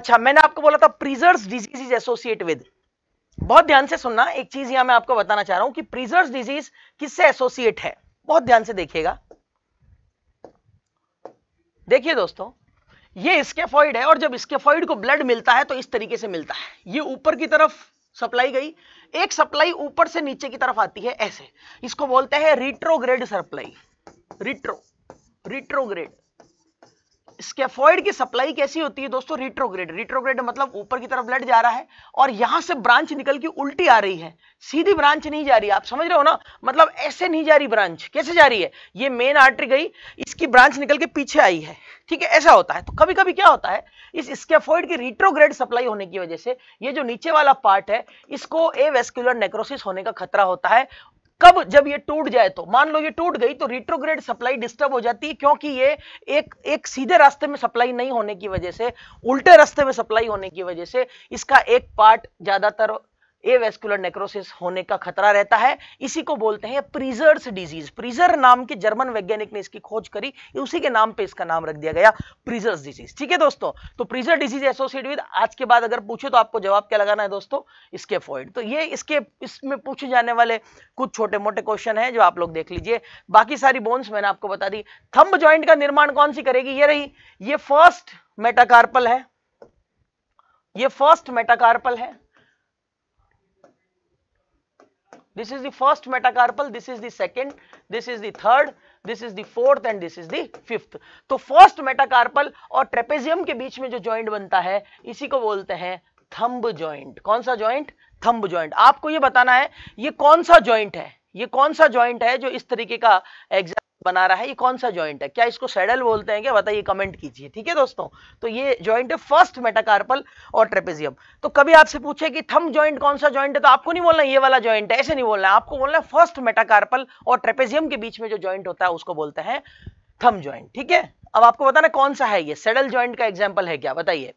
अच्छा मैंने आपको बोला था Preiser's disease is associate with बहुत ध्यान से सुनना एक चीज यहां मैं आपको बताना चाह रहा हूं कि प्रीजर्स डिजीज किससे एसोसिएट है बहुत ध्यान से देखिएगा देखिए दोस्तों ये स्केफॉइड है और जब स्केफॉइड को ब्लड मिलता है तो इस तरीके से मिलता है ये ऊपर की तरफ सप्लाई गई एक सप्लाई ऊपर से नीचे की तरफ आती है ऐसे इसको बोलते हैं retrograde supply retro retrograde scaphoid की सप्लाई कैसी होती है दोस्तों रिट्रोग्रेड रिट्रोग्रेड मतलब ऊपर की तरफ ब्लड जा रहा है और यहां से ब्रांच निकल के उल्टी आ रही है सीधी ब्रांच नहीं जा रही आप समझ रहे हो ना मतलब ऐसे नहीं जा रही ब्रांच कैसे जा रही है ये मेन आर्टरी गई इसकी ब्रांच निकल के पीछे आई है ठीक है ऐसा होता है तो कभी कभी क्या होता है इस स्केफोइड की रिट्रोग्रेड सप्लाई होने की वजह से ये जो नीचे वाला पार्ट है इसको एवेस्कुलर नेक्रोसिस होने का खतरा होता है कब जब ये टूट जाए तो मान लो ये टूट गई तो रिट्रोग्रेड सप्लाई डिस्टर्ब हो जाती है क्योंकि ये एक एक सीधे रास्ते में सप्लाई नहीं होने की वजह से उल्टे रास्ते में सप्लाई होने की वजह से इसका एक पार्ट ज्यादातर एवेस्कुलर नेक्रोसिस होने का खतरा रहता है इसी को बोलते हैं प्रिजर्स डिजीज प्रीजर नाम के जर्मन वैज्ञानिक ने इसकी खोज करी उसी के नाम पे इसका नाम रख दिया गया प्रिजर्स डिजीज ठीक है दोस्तों तो प्रिजर डिजीज एसोसिएट विद आज के बाद अगर पूछे तो आपको जवाब क्या लगाना है दोस्तों इसके फॉइड तो ये इसके इसमें पूछे जाने वाले कुछ छोटे मोटे क्वेश्चन है जो आप लोग देख लीजिए बाकी सारी बोन्स मैंने आपको बता दी थम्ब ज्वाइंट का निर्माण कौन सी करेगी ये रही ये फर्स्ट मेटाकार्पल है ये फर्स्ट मेटाकार्पल है this is the first metacarpal this is the second this is the third this is the fourth and this is the fifth तो फर्स्ट मेटाकार्पल और ट्रेपेजियम के बीच में जो ज्वाइंट बनता है इसी को बोलते हैं थंब ज्वाइंट कौन सा ज्वाइंट थंब ज्वाइंट आपको यह बताना है ये कौन सा ज्वाइंट है यह कौन सा ज्वाइंट है जो इस तरीके का एग्जाम बना रहा है ये कौन सा जॉइंट है क्या इसको सेडल बोलते हैं क्या बताइए कमेंट कीजिए ठीक है दोस्तों तो ये जॉइंट है फर्स्ट मेटाकार्पल और ट्रेपेजियम तो कभी आपसे पूछे कि थम जॉइंट कौन सा जॉइंट है तो आपको नहीं बोलना ये वाला जॉइंट है ऐसे नहीं बोलना आपको बोलना है फर्स्ट मेटाकार्पल और ट्रेपेजियम के बीच में जो जॉइंट होता है उसको बोलते हैं थम ज्वाइंट ठीक है अब आपको बताना कौन सा है ये सेडल ज्वाइंट का एग्जाम्पल है क्या बताइए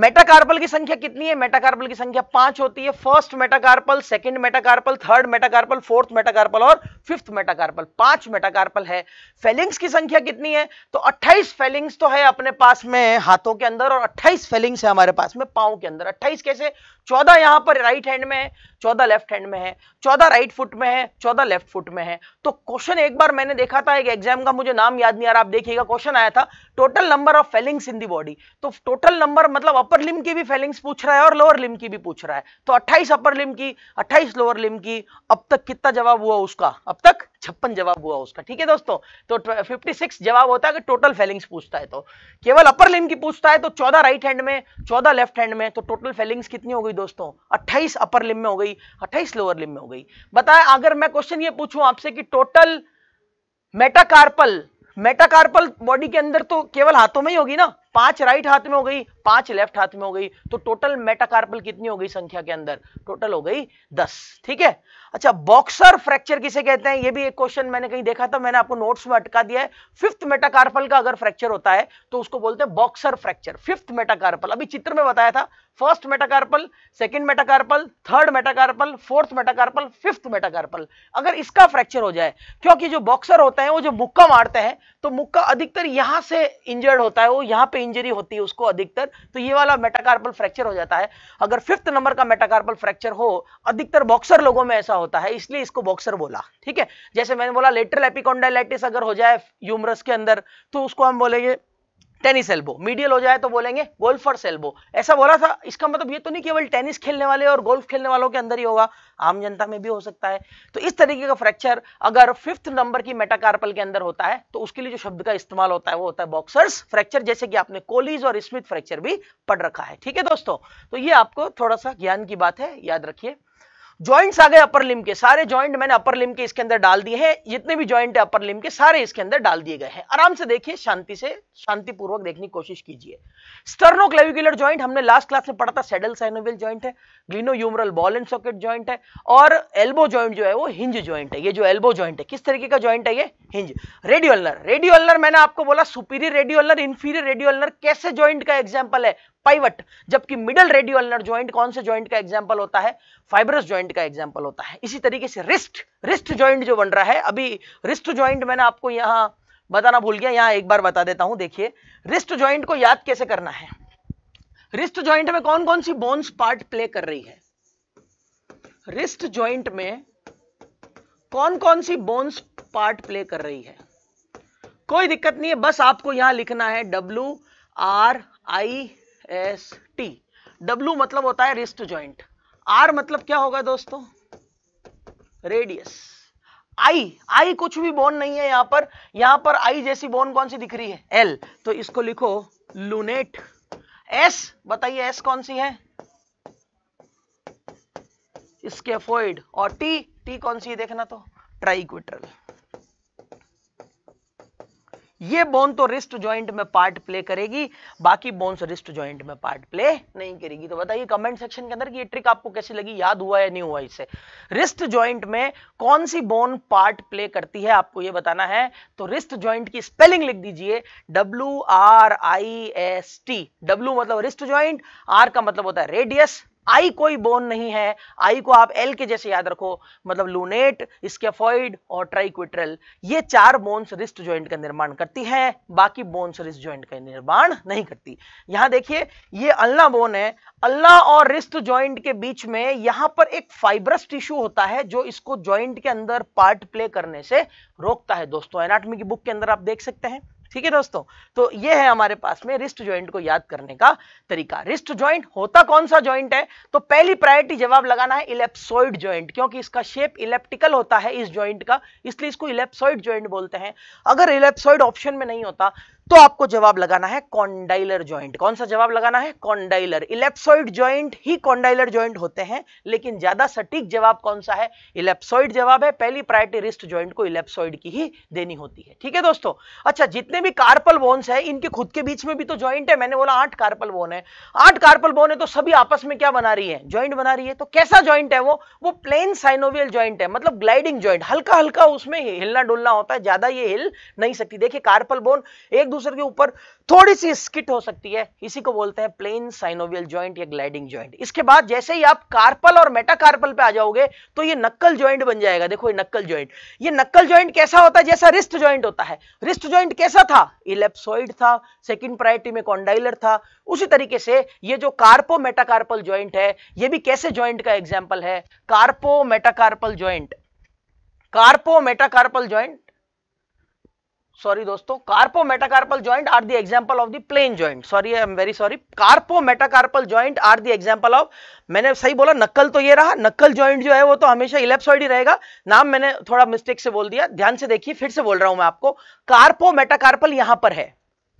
मेटाकार्पल की संख्या कितनी है मेटाकार्पल की संख्या पांच होती है first metacarpal second metacarpal third metacarpal fourth metacarpal और फिफ्थ मेटाकार्पल पांच मेटाकार्पल है फेलिंग्स की संख्या कितनी है तो 28 फेलिंग्स तो है अपने पास में हाथों के अंदर और 28 फेलिंग्स है हमारे पास में पाओ के अंदर अट्ठाइस कैसे चौदह यहां पर राइट हैंड में है चौदह लेफ्ट हैंड में है चौदह राइट फुट में है चौदह लेफ्ट फुट में है तो क्वेश्चन एक बार मैंने देखा था एक एग्जाम का मुझे नाम याद नहीं आ रहा आप देखिएगा क्वेश्चन आया था total number of phalanges in the body तो टोटल नंबर मतलब अपर लिम की भी फेलिंग्स पूछ रहा है और लोअर लिम की भी पूछ रहा है तो अट्ठाईस अपर लिम की अट्ठाईस लोअर लिम की अब तक कितना जवाब हुआ उसका अब तक छप्पन जवाब हुआ उसका ठीक है दोस्तों तो 56 जवाब होता है अगर टोटल फेलिंग्स पूछता है तो केवल अपर लिम की पूछता है तो 14 राइट हैंड में 14 लेफ्ट हैंड में तो टोटल फेलिंग्स कितनी हो गई दोस्तों 28 अपर लिम में हो गई 28 लोअर लिम में हो गई बताए अगर मैं क्वेश्चन ये पूछूं आपसे कि टोटल मेटाकार्पल मेटाकार्पल बॉडी के अंदर तो केवल हाथों में ही होगी ना पांच राइट हाथ में हो गई पांच लेफ्ट हाथ में हो गई तो टोटल मेटाकार्पल कितनी हो गई संख्या के अंदर टोटल हो गई दस ठीक है अच्छा बॉक्सर फ्रैक्चर किसे कहते हैं ये भी एक क्वेश्चन मैंने कहीं देखा था मैंने आपको नोट्स में अटका दिया है फिफ्थ मेटाकार्पल का अगर फ्रैक्चर होता है तो उसको बोलते हैं बॉक्सर फ्रैक्चर फिफ्थ मेटाकार्पल अभी चित्र में बताया था first metacarpal second metacarpal third metacarpal fourth metacarpal fifth metacarpal अगर इसका फ्रैक्चर हो जाए क्योंकि जो बॉक्सर होते हैं वो जो मुक्का मारते हैं तो मुक्का अधिकतर यहां से इंजर्ड होता है वो यहां पे इंजरी होती है उसको अधिकतर तो ये वाला मेटाकार्पल फ्रैक्चर हो जाता है अगर फिफ्थ नंबर का मेटाकार्पल फ्रैक्चर हो अधिकतर बॉक्सर लोगों में ऐसा होता है इसलिए इसको बॉक्सर बोला ठीक है जैसे मैंने बोला लेटरल एपिकोंडाइलाइटिस अगर हो जाए यूमरस के अंदर तो उसको हम बोलेंगे टेनिस एल्बो मीडियल हो जाए तो बोलेंगे गोल्फर्स एल्बो ऐसा बोला था इसका मतलब ये तो नहीं केवल टेनिस खेलने वाले और गोल्फ खेलने वालों के अंदर ही होगा आम जनता में भी हो सकता है तो इस तरीके का फ्रैक्चर अगर फिफ्थ नंबर की मेटाकार्पल के अंदर होता है तो उसके लिए जो शब्द का इस्तेमाल होता है वो होता है बॉक्सर्स फ्रैक्चर जैसे कि आपने कोलीज और स्मिथ फ्रैक्चर भी पढ़ रखा है ठीक है दोस्तों तो ये आपको थोड़ा सा ज्ञान की बात है याद रखिए ज्वाइंट्स आ गए अपर लिम के सारे ज्वाइंट मैंने अपर लिम के इसके अंदर डाल दिए हैं जितने भी ज्वाइंट है अपर लिम के सारे इसके अंदर डाल दिए गए हैं आराम से देखिए शांति से शांतिपूर्वक देखने की कोशिश कीजिए स्टर्नो क्लेविकुलर ज्वाइंट हमने लास्ट क्लास में पढ़ा था सेडल साइनोवियल ज्वाइंट है glenohumeral ball and socket joint है और एल्बो ज्वाइंट जो है वो हिंज ज्वाइंट है ये जो एल्बो ज्वाइंट है किस तरीके का ज्वाइंट है ये हिंज रेडियोलर रेडियोलर मैंने आपको बोला सुपीरियर रेडियोलर इन्फीरियर रेडियोलर कैसे ज्वाइंट का एग्जाम्पल है पाइवट जबकि मिडल रेडियो अल्नर ज्वाइंट कौन से ज्वाइंट का एग्जाम्पल होता है फाइबरस ज्वाइंट का एग्जाम्पल होता है इसी तरीके से रिस्ट रिस्ट ज्वाइंट जो बन रहा है अभी रिस्ट ज्वाइंट मैंने आपको यहाँ बताना भूल गया यहाँ एक बार बता देता हूं देखिए रिस्ट ज्वाइंट को याद कैसे करना है रिस्ट ज्वाइंट में कौन कौन सी बोन्स पार्ट प्ले कर रही है रिस्ट ज्वाइंट में कौन कौन सी बोन्स पार्ट प्ले कर रही है कोई दिक्कत नहीं है बस आपको यहां लिखना है W R I S T W मतलब होता है रिस्ट ज्वाइंट आर मतलब क्या होगा दोस्तों रेडियस आई आई कुछ भी बोन नहीं है यहां पर यहां पर आई जैसी बोन कौन सी दिख रही है एल तो इसको लिखो लुनेट एस बताइए एस कौन सी है स्केफोइड और टी टी कौन सी है देखना तो ट्राइक्विटल ये बोन तो रिस्ट ज्वाइंट में पार्ट प्ले करेगी बाकी बोन्स रिस्ट ज्वाइंट में पार्ट प्ले नहीं करेगी तो बताइए कमेंट सेक्शन के अंदर कि ये ट्रिक आपको कैसी लगी याद हुआ या नहीं हुआ इसे रिस्ट ज्वाइंट में कौन सी बोन पार्ट प्ले करती है आपको ये बताना है तो रिस्ट ज्वाइंट की स्पेलिंग लिख दीजिए W R I S T W मतलब रिस्ट ज्वाइंट आर का मतलब होता है रेडियस आई कोई बोन नहीं है आई को आप एल के जैसे याद रखो मतलब लूनेट स्केफॉइड और ट्राइक्विट्रल ये चार बोन्स रिस्ट ज्वाइंट का निर्माण करती है बाकी बोन्स रिस्ट ज्वाइंट का निर्माण नहीं करती यहां देखिए ये अल्ला बोन है अल्ला और रिस्ट ज्वाइंट के बीच में यहां पर एक फाइब्रस टिश्यू होता है जो इसको ज्वाइंट के अंदर पार्ट प्ले करने से रोकता है दोस्तों एनाटमी की बुक के अंदर आप देख सकते हैं ठीक है दोस्तों तो ये है हमारे पास में रिस्ट ज्वाइंट को याद करने का तरीका रिस्ट ज्वाइंट होता कौन सा ज्वाइंट है तो पहली प्रायोरिटी जवाब लगाना है इलेप्सोइड ज्वाइंट क्योंकि इसका शेप इलेप्टिकल होता है इस ज्वाइंट का इसलिए इसको इलेप्सोइड ज्वाइंट बोलते हैं अगर इलेप्सोइड ऑप्शन में नहीं होता तो आपको जवाब लगाना है कॉन्डाइलर ज्वाइंट कौन सा जवाब लगाना है कॉन्डाइलर इलेप्सॉइड ज्वाइंट ही कॉन्डाइलर ज्वाइंट होते हैं लेकिन ज्यादा सटीक जवाब कौन सा है इलेप्सॉइड जवाब है पहली प्रायोरिटी रिस्ट ज्वाइंट को इलेप्सॉइड की ही देनी होती है ठीक है दोस्तों अच्छा जितने भी कार्पल बोन्स है इनके खुद के बीच में भी तो ज्वाइंट है मैंने बोला आठ कार्पल बोन है आठ कार्पल बोन है तो सभी आपस में क्या बना रही है ज्वाइंट बना रही है तो कैसा ज्वाइंट है वो वो प्लेन साइनोवियल ज्वाइंट है मतलब ग्लाइडिंग ज्वाइंट हल्का हल्का उसमें हिलना डुलना होता है ज्यादा ये हिल नहीं सकती देखिए कार्पल बोन एक दूसरे के ऊपर थोड़ी सी स्किट हो सकती है इसी को बोलते हैं प्लेन साइनोवियल ज्वाइंट या ग्लाइडिंग ज्वाइंट इसके बाद जैसे ही आप कार्पल और मेटाकार्पल पे आ जाओगे तो ये नक्कल ज्वाइंट बन जाएगा देखो ये नक्कल ज्वाइंट ये नक्कल ज्वाइंट कैसा होता है जैसा रिस्ट ज्वाइंट होता है रिस्ट ज्वाइंट कैसा था इलेप्सोइड था सेकेंड प्रायोरिटी में कॉन्डाइलर था उसी तरीके से ये जो कार्पो मेटाकार्पल ज्वाइंट है ये भी कैसे ज्वाइंट का एग्जाम्पल है carpometacarpal joint carpometacarpal joint sorry दोस्तों carpometacarpal joint are the example of the plane joint sorry I am very sorry carpometacarpal joint are the example of मैंने सही बोला नक्कल तो ये रहा नक्कल ज्वाइंट जो है वो तो हमेशा इलेप्सॉइड ही रहेगा नाम मैंने थोड़ा मिस्टेक से बोल दिया ध्यान से देखिए फिर से बोल रहा हूं मैं आपको कार्पो मेटाकार्पल यहां पर है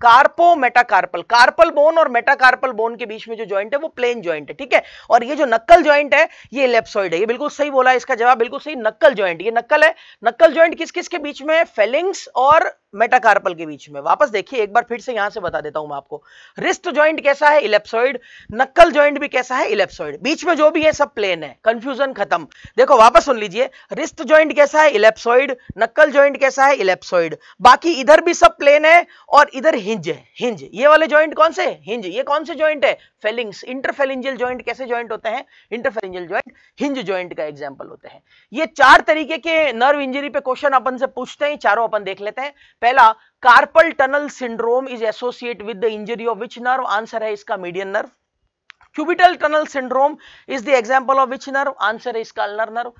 कार्पो मेटाकार्पल कार्पल बोन और मेटाकार्पल बोन के बीच में जो ज्वाइंट है वो प्लेन ज्वाइंट है ठीक है और ये जो नक्कल ज्वाइंट है ये लेप्सोइड है ये बिल्कुल सही बोला है इसका जवाब बिल्कुल सही नक्कल ज्वाइंट ये नक्कल है नक्कल ज्वाइंट किस किस के बीच में फेलिंग्स और मेटाकार्पल के बीच में वापस देखिए एक बार फिर से यहां से बता देता हूं मैं आपको रिस्ट ज्वाइंट कैसा है इलेप्सोइड नक्कल ज्वाइंट भी कैसा है इलेप्सोइड बीच में जो भी है सब प्लेन है कंफ्यूजन खत्म देखो वापस सुन लीजिए रिस्ट ज्वाइंट कैसा है इलेप्सोइड नक्कल ज्वाइंट कैसा है इलेप्सोइड बाकी इधर भी सब प्लेन है और इधर हिंज हिंज ये वाले ज्वाइंट कौन से हिंज ये कौन से ज्वाइंट है फेलिंग्स इंटरफेलिंजियल ज्वाइंट कैसे ज्वाइंट होते हैं इंटरफेलिंजियल ज्वाइंट हिंज ज्वाइंट का एग्जांपल होते हैं ये चार तरीके के नर्व इंजरी पे क्वेश्चन अपन से पूछते हैं चारों अपन देख लेते हैं पहला carpal tunnel syndrome is associate with the injury of which nerve answer है इसका median nerve cubital tunnel syndrome is the example of which nerve answer है इसका ulnar nerve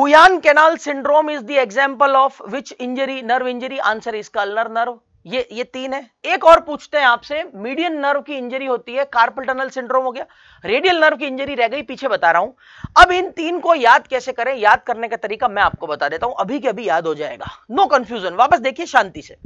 Guyon canal syndrome is the example of which injury nerve injury answer इसका अल्नर नर्व ये ये तीन है एक और पूछते हैं आपसे मीडियन नर्व की इंजरी होती है कार्पल टनल सिंड्रोम हो गया रेडियल नर्व की इंजरी रह गई पीछे बता रहा हूं अब इन तीन को याद कैसे करें याद करने का तरीका मैं आपको बता देता हूं अभी के अभी याद हो जाएगा नो कंफ्यूजन वापस देखिए शांति से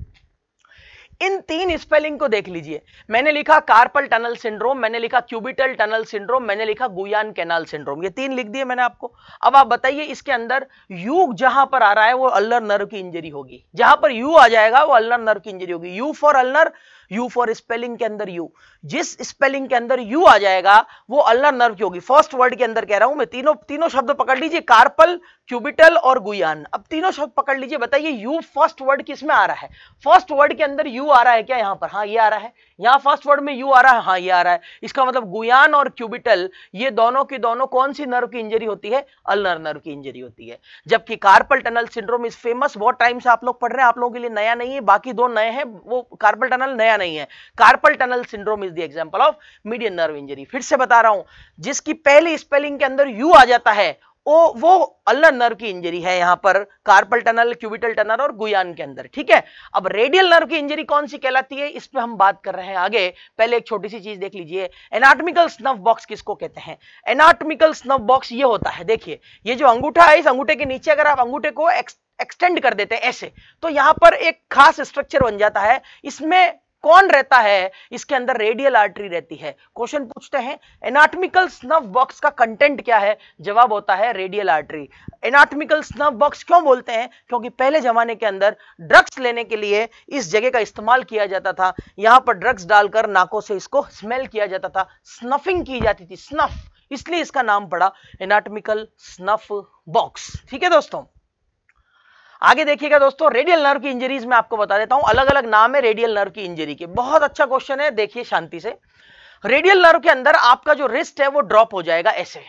इन तीन स्पेलिंग को देख लीजिए मैंने लिखा कार्पल टनल सिंड्रोम मैंने लिखा क्यूबिटल टनल सिंड्रोम मैंने लिखा गुयान कैनाल सिंड्रोम ये तीन लिख दिए मैंने आपको अब आप बताइए इसके अंदर यू जहां पर आ रहा है वो अल्लर नर्व की इंजरी होगी जहां पर यू आ जाएगा वो अल्लर नर्व की इंजरी होगी यू फॉर अल्लर यू फॉर स्पेलिंग के अंदर यू जिस स्पेलिंग के अंदर यू आ जाएगा वो अल्लर नर्व की होगी फर्स्ट वर्ड के अंदर कह रहा हूं मैं तीनों तीनों शब्द पकड़ लीजिए कार्पल क्यूबिटल और गुयान अब तीनों शब्द पकड़ लीजिए बताइए यू फर्स्ट वर्ड किस में आ रहा है फर्स्ट वर्ड के अंदर यू आ रहा है क्या यहाँ पर हाँ ये आ रहा है यहाँ फर्स्ट वर्ड में यू आ रहा है हाँ ये आ रहा है इसका मतलब गुयान और क्यूबिटल ये दोनों की दोनों कौन सी नर्व की इंजरी होती है अलनर नर्व की इंजरी होती है जबकि carpal tunnel syndrome is famous बहुत टाइम से आप लोग पढ़ रहे हैं आप लोगों के लिए नया नहीं है बाकी दो नए हैं वो कार्पल टनल नया नहीं है carpal tunnel syndrome is the example of median nerve injury फिर से बता रहा हूं जिसकी पहली स्पेलिंग के अंदर यू आ जाता है ओ वो अल्लर नर्व की इंजरी है यहां पर कार्पल टनल क्यूबिटल टनल और गुयान के अंदर ठीक है अब रेडियल नर्व की इंजरी कौन सी कहलाती है इस पर हम बात कर रहे हैं आगे पहले एक छोटी सी चीज देख लीजिए एनाटॉमिकल स्नफ बॉक्स किसको कहते हैं एनाटॉमिकल स्नफ बॉक्स ये होता है देखिए ये जो अंगूठा है इस अंगूठे के नीचे अगर आप अंगूठे को एक्स एक्सटेंड कर देते हैं ऐसे तो यहां पर एक खास स्ट्रक्चर बन जाता है इसमें कौन रहता है इसके अंदर रेडियल आर्टरी रहती है क्वेश्चन पूछते हैं एनाटमिकल स्नफ बॉक्स का कंटेंट क्या है जवाब होता है radial artery anatomical snuff box क्यों बोलते हैं क्योंकि पहले जमाने के अंदर ड्रग्स लेने के लिए इस जगह का इस्तेमाल किया जाता था यहां पर ड्रग्स डालकर नाकों से इसको स्मेल किया जाता था स्नफिंग की जाती थी स्नफ इसलिए इसका नाम पड़ा एनाटमिकल स्नफ बॉक्स ठीक है दोस्तों आगे देखिएगा दोस्तों रेडियल नर्व की इंजरीज में आपको बता देता हूं अलग अलग नाम है रेडियल नर्व की इंजरी के बहुत अच्छा क्वेश्चन है देखिए शांति से रेडियल नर्व के अंदर आपका जो रिस्ट है वो ड्रॉप हो जाएगा ऐसे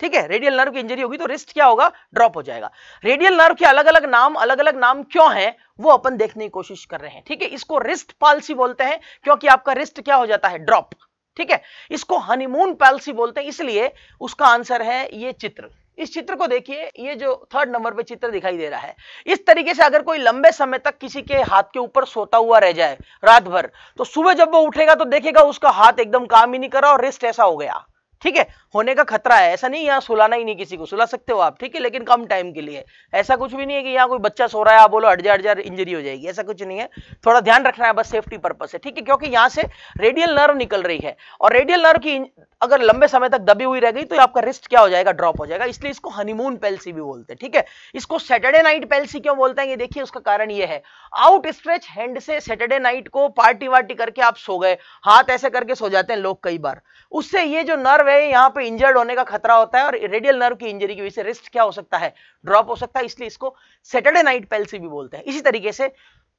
ठीक है रेडियल नर्व की इंजरी होगी तो रिस्ट क्या होगा ड्रॉप हो जाएगा रेडियल नर्व के अलग अलग नाम अलग अलग नाम क्यों है वो अपन देखने की कोशिश कर रहे हैं ठीक है इसको रिस्ट पॉलिसी बोलते हैं क्योंकि आपका रिस्ट क्या हो जाता है ड्रॉप ठीक है इसको हनीमून पॉलिसी बोलते हैं इसलिए उसका आंसर है ये चित्र इस चित्र को देखिए ये जो थर्ड नंबर पे चित्र दिखाई दे रहा है इस तरीके से अगर कोई लंबे समय तक किसी के हाथ के ऊपर सोता हुआ रह जाए रात भर तो सुबह जब वो उठेगा तो देखेगा उसका हाथ एकदम काम ही नहीं करा और रिस्ट ऐसा हो गया ठीक है होने का खतरा है ऐसा नहीं यहाँ सुलाना ही नहीं किसी को सुला सकते हो आप ठीक है लेकिन कम टाइम के लिए ऐसा कुछ भी नहीं है कि यहाँ कोई बच्चा सो रहा है आप बोलो अड़जा अड़जा इंजरी हो जाएगी ऐसा कुछ नहीं है थोड़ा ध्यान रखना है बस सेफ्टी पर्पज से ठीक है क्योंकि यहाँ से रेडियल नर्व निकल रही है और रेडियल नर्व की अगर लंबे समय तक दबी हुई रह गई तो आपका रिस्ट क्या हो जाएगा ड्रॉप हो जाएगा इसलिए इसको हनीमून पेल्सी भी बोलते हैं ठीक है इसको सैटरडे नाइट पेल्सी क्यों बोलते हैं ये देखिए उसका कारण ये है आउट स्ट्रेच हैंड से सैटरडे नाइट को पार्टी वार्टी करके आप सो गए हाथ ऐसे करके सो जाते हैं लोग कई बार उससे ये जो नर्व नर्व है यहाँ पे इंजर्ड होने का खतरा होता है और रेडियल नर्व की इंजरी की वजह से रिस्ट क्या हो सकता है ड्रॉप हो सकता है इसलिए इसको सैटरडे नाइट पेल्सी भी बोलते हैं इसी तरीके से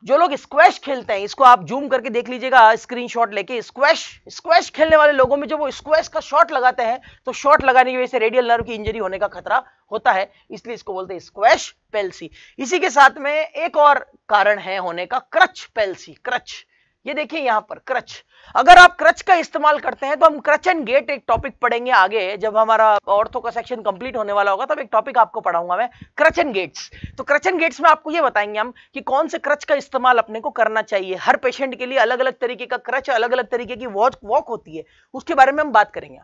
जो लोग स्क्वैश खेलते हैं इसको आप जूम करके देख लीजिएगा स्क्रीनशॉट लेके स्क्वैश स्क्वैश खेलने वाले लोगों में जब वो स्क्वैश का शॉट लगाते हैं तो शॉट लगाने की वजह से रेडियल नर्व की इंजरी होने का खतरा होता है इसलिए इसको बोलते हैं स्क्वैश पेल्सी इसी के साथ में एक और कारण है होने का क्रच पेल्सी क्रच ये देखिए यहां पर क्रच अगर आप क्रच का इस्तेमाल करते हैं तो हम क्रच एंड गेट एक टॉपिक पढ़ेंगे आगे जब हमारा ऑर्थो का सेक्शन कंप्लीट होने वाला होगा तब एक टॉपिक आपको पढ़ाऊंगा मैं क्रच एंड गेट्स तो क्रच एंड गेट्स में आपको ये बताएंगे हम कि कौन से क्रच का इस्तेमाल अपने को करना चाहिए हर पेशेंट के लिए अलग अलग तरीके का क्रच अलग अलग तरीके की वॉक वॉक होती है उसके बारे में हम बात करेंगे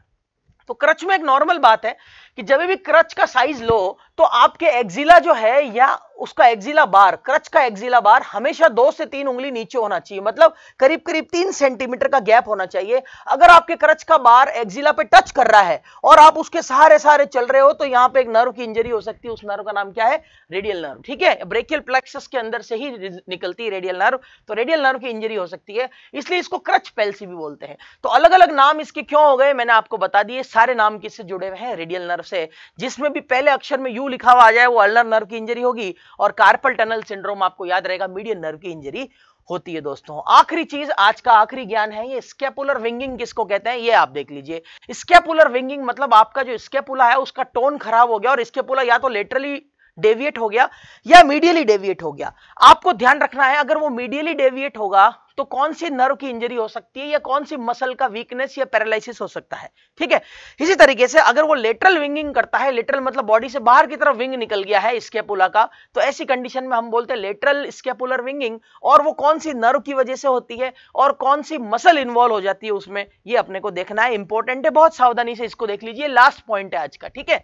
तो क्रच में एक नॉर्मल बात है कि जब भी क्रच का साइज लो तो आपके एक्जिला जो है या उसका एक्जिला बार क्रच का एक्जिला बार हमेशा दो से तीन उंगली नीचे होना चाहिए मतलब करीब करीब तीन सेंटीमीटर का गैप होना चाहिए अगर आपके क्रच का बार एक्जिला पे टच कर रहा है और आप उसके सहारे सहारे चल रहे हो तो यहां पे एक नर्व की इंजरी हो सकती है उस नर्व का नाम क्या है रेडियल नर्व ठीक है ब्रेकियल प्लेक्सस के अंदर से ही निकलती है रेडियल नर्व तो रेडियल नर्व की इंजरी हो सकती है इसलिए इसको क्रच पेल्सी भी बोलते हैं तो अलग अलग नाम इसके क्यों हो गए मैंने आपको बता दिए सारे नाम किससे जुड़े हुए हैं रेडियल नर्व से जिसमें भी पहले अक्षर में यू लिखा हुआ आ जाए वो अल्नर नर्व की इंजरी होगी और कार्पल टनल सिंड्रोम आपको याद रहेगा मीडियम नर्व की इंजरी होती है दोस्तों आखिरी चीज आज का आखिरी ज्ञान है ये स्केपुलर विंगिंग किसको कहते हैं ये आप देख लीजिए स्केपुलर विंगिंग मतलब आपका जो स्केपुला है उसका टोन खराब हो गया और स्केपुला या तो लेटरली डेविएट हो गया या मीडियली डेविएट हो गया आपको ध्यान रखना है अगर वो मीडियली डेविएट होगा तो कौन से नर्व की इंजरी हो सकती है या कौन सी मसल का वीकनेस या पैरालिसिस हो सकता है ठीक है इसी तरीके से अगर वो लेटरल विंगिंग करता है लेटरल मतलब बॉडी से बाहर की तरफ विंग निकल गया है स्केपुला का तो ऐसी कंडीशन में हम बोलते हैं लेटरल स्केपुलर विंगिंग और वो कौन सी नर्व की वजह से होती है और कौन सी मसल इन्वॉल्व हो जाती है उसमें ये अपने को देखना है इंपॉर्टेंट है बहुत सावधानी से इसको देख लीजिए लास्ट पॉइंट है आज का ठीक है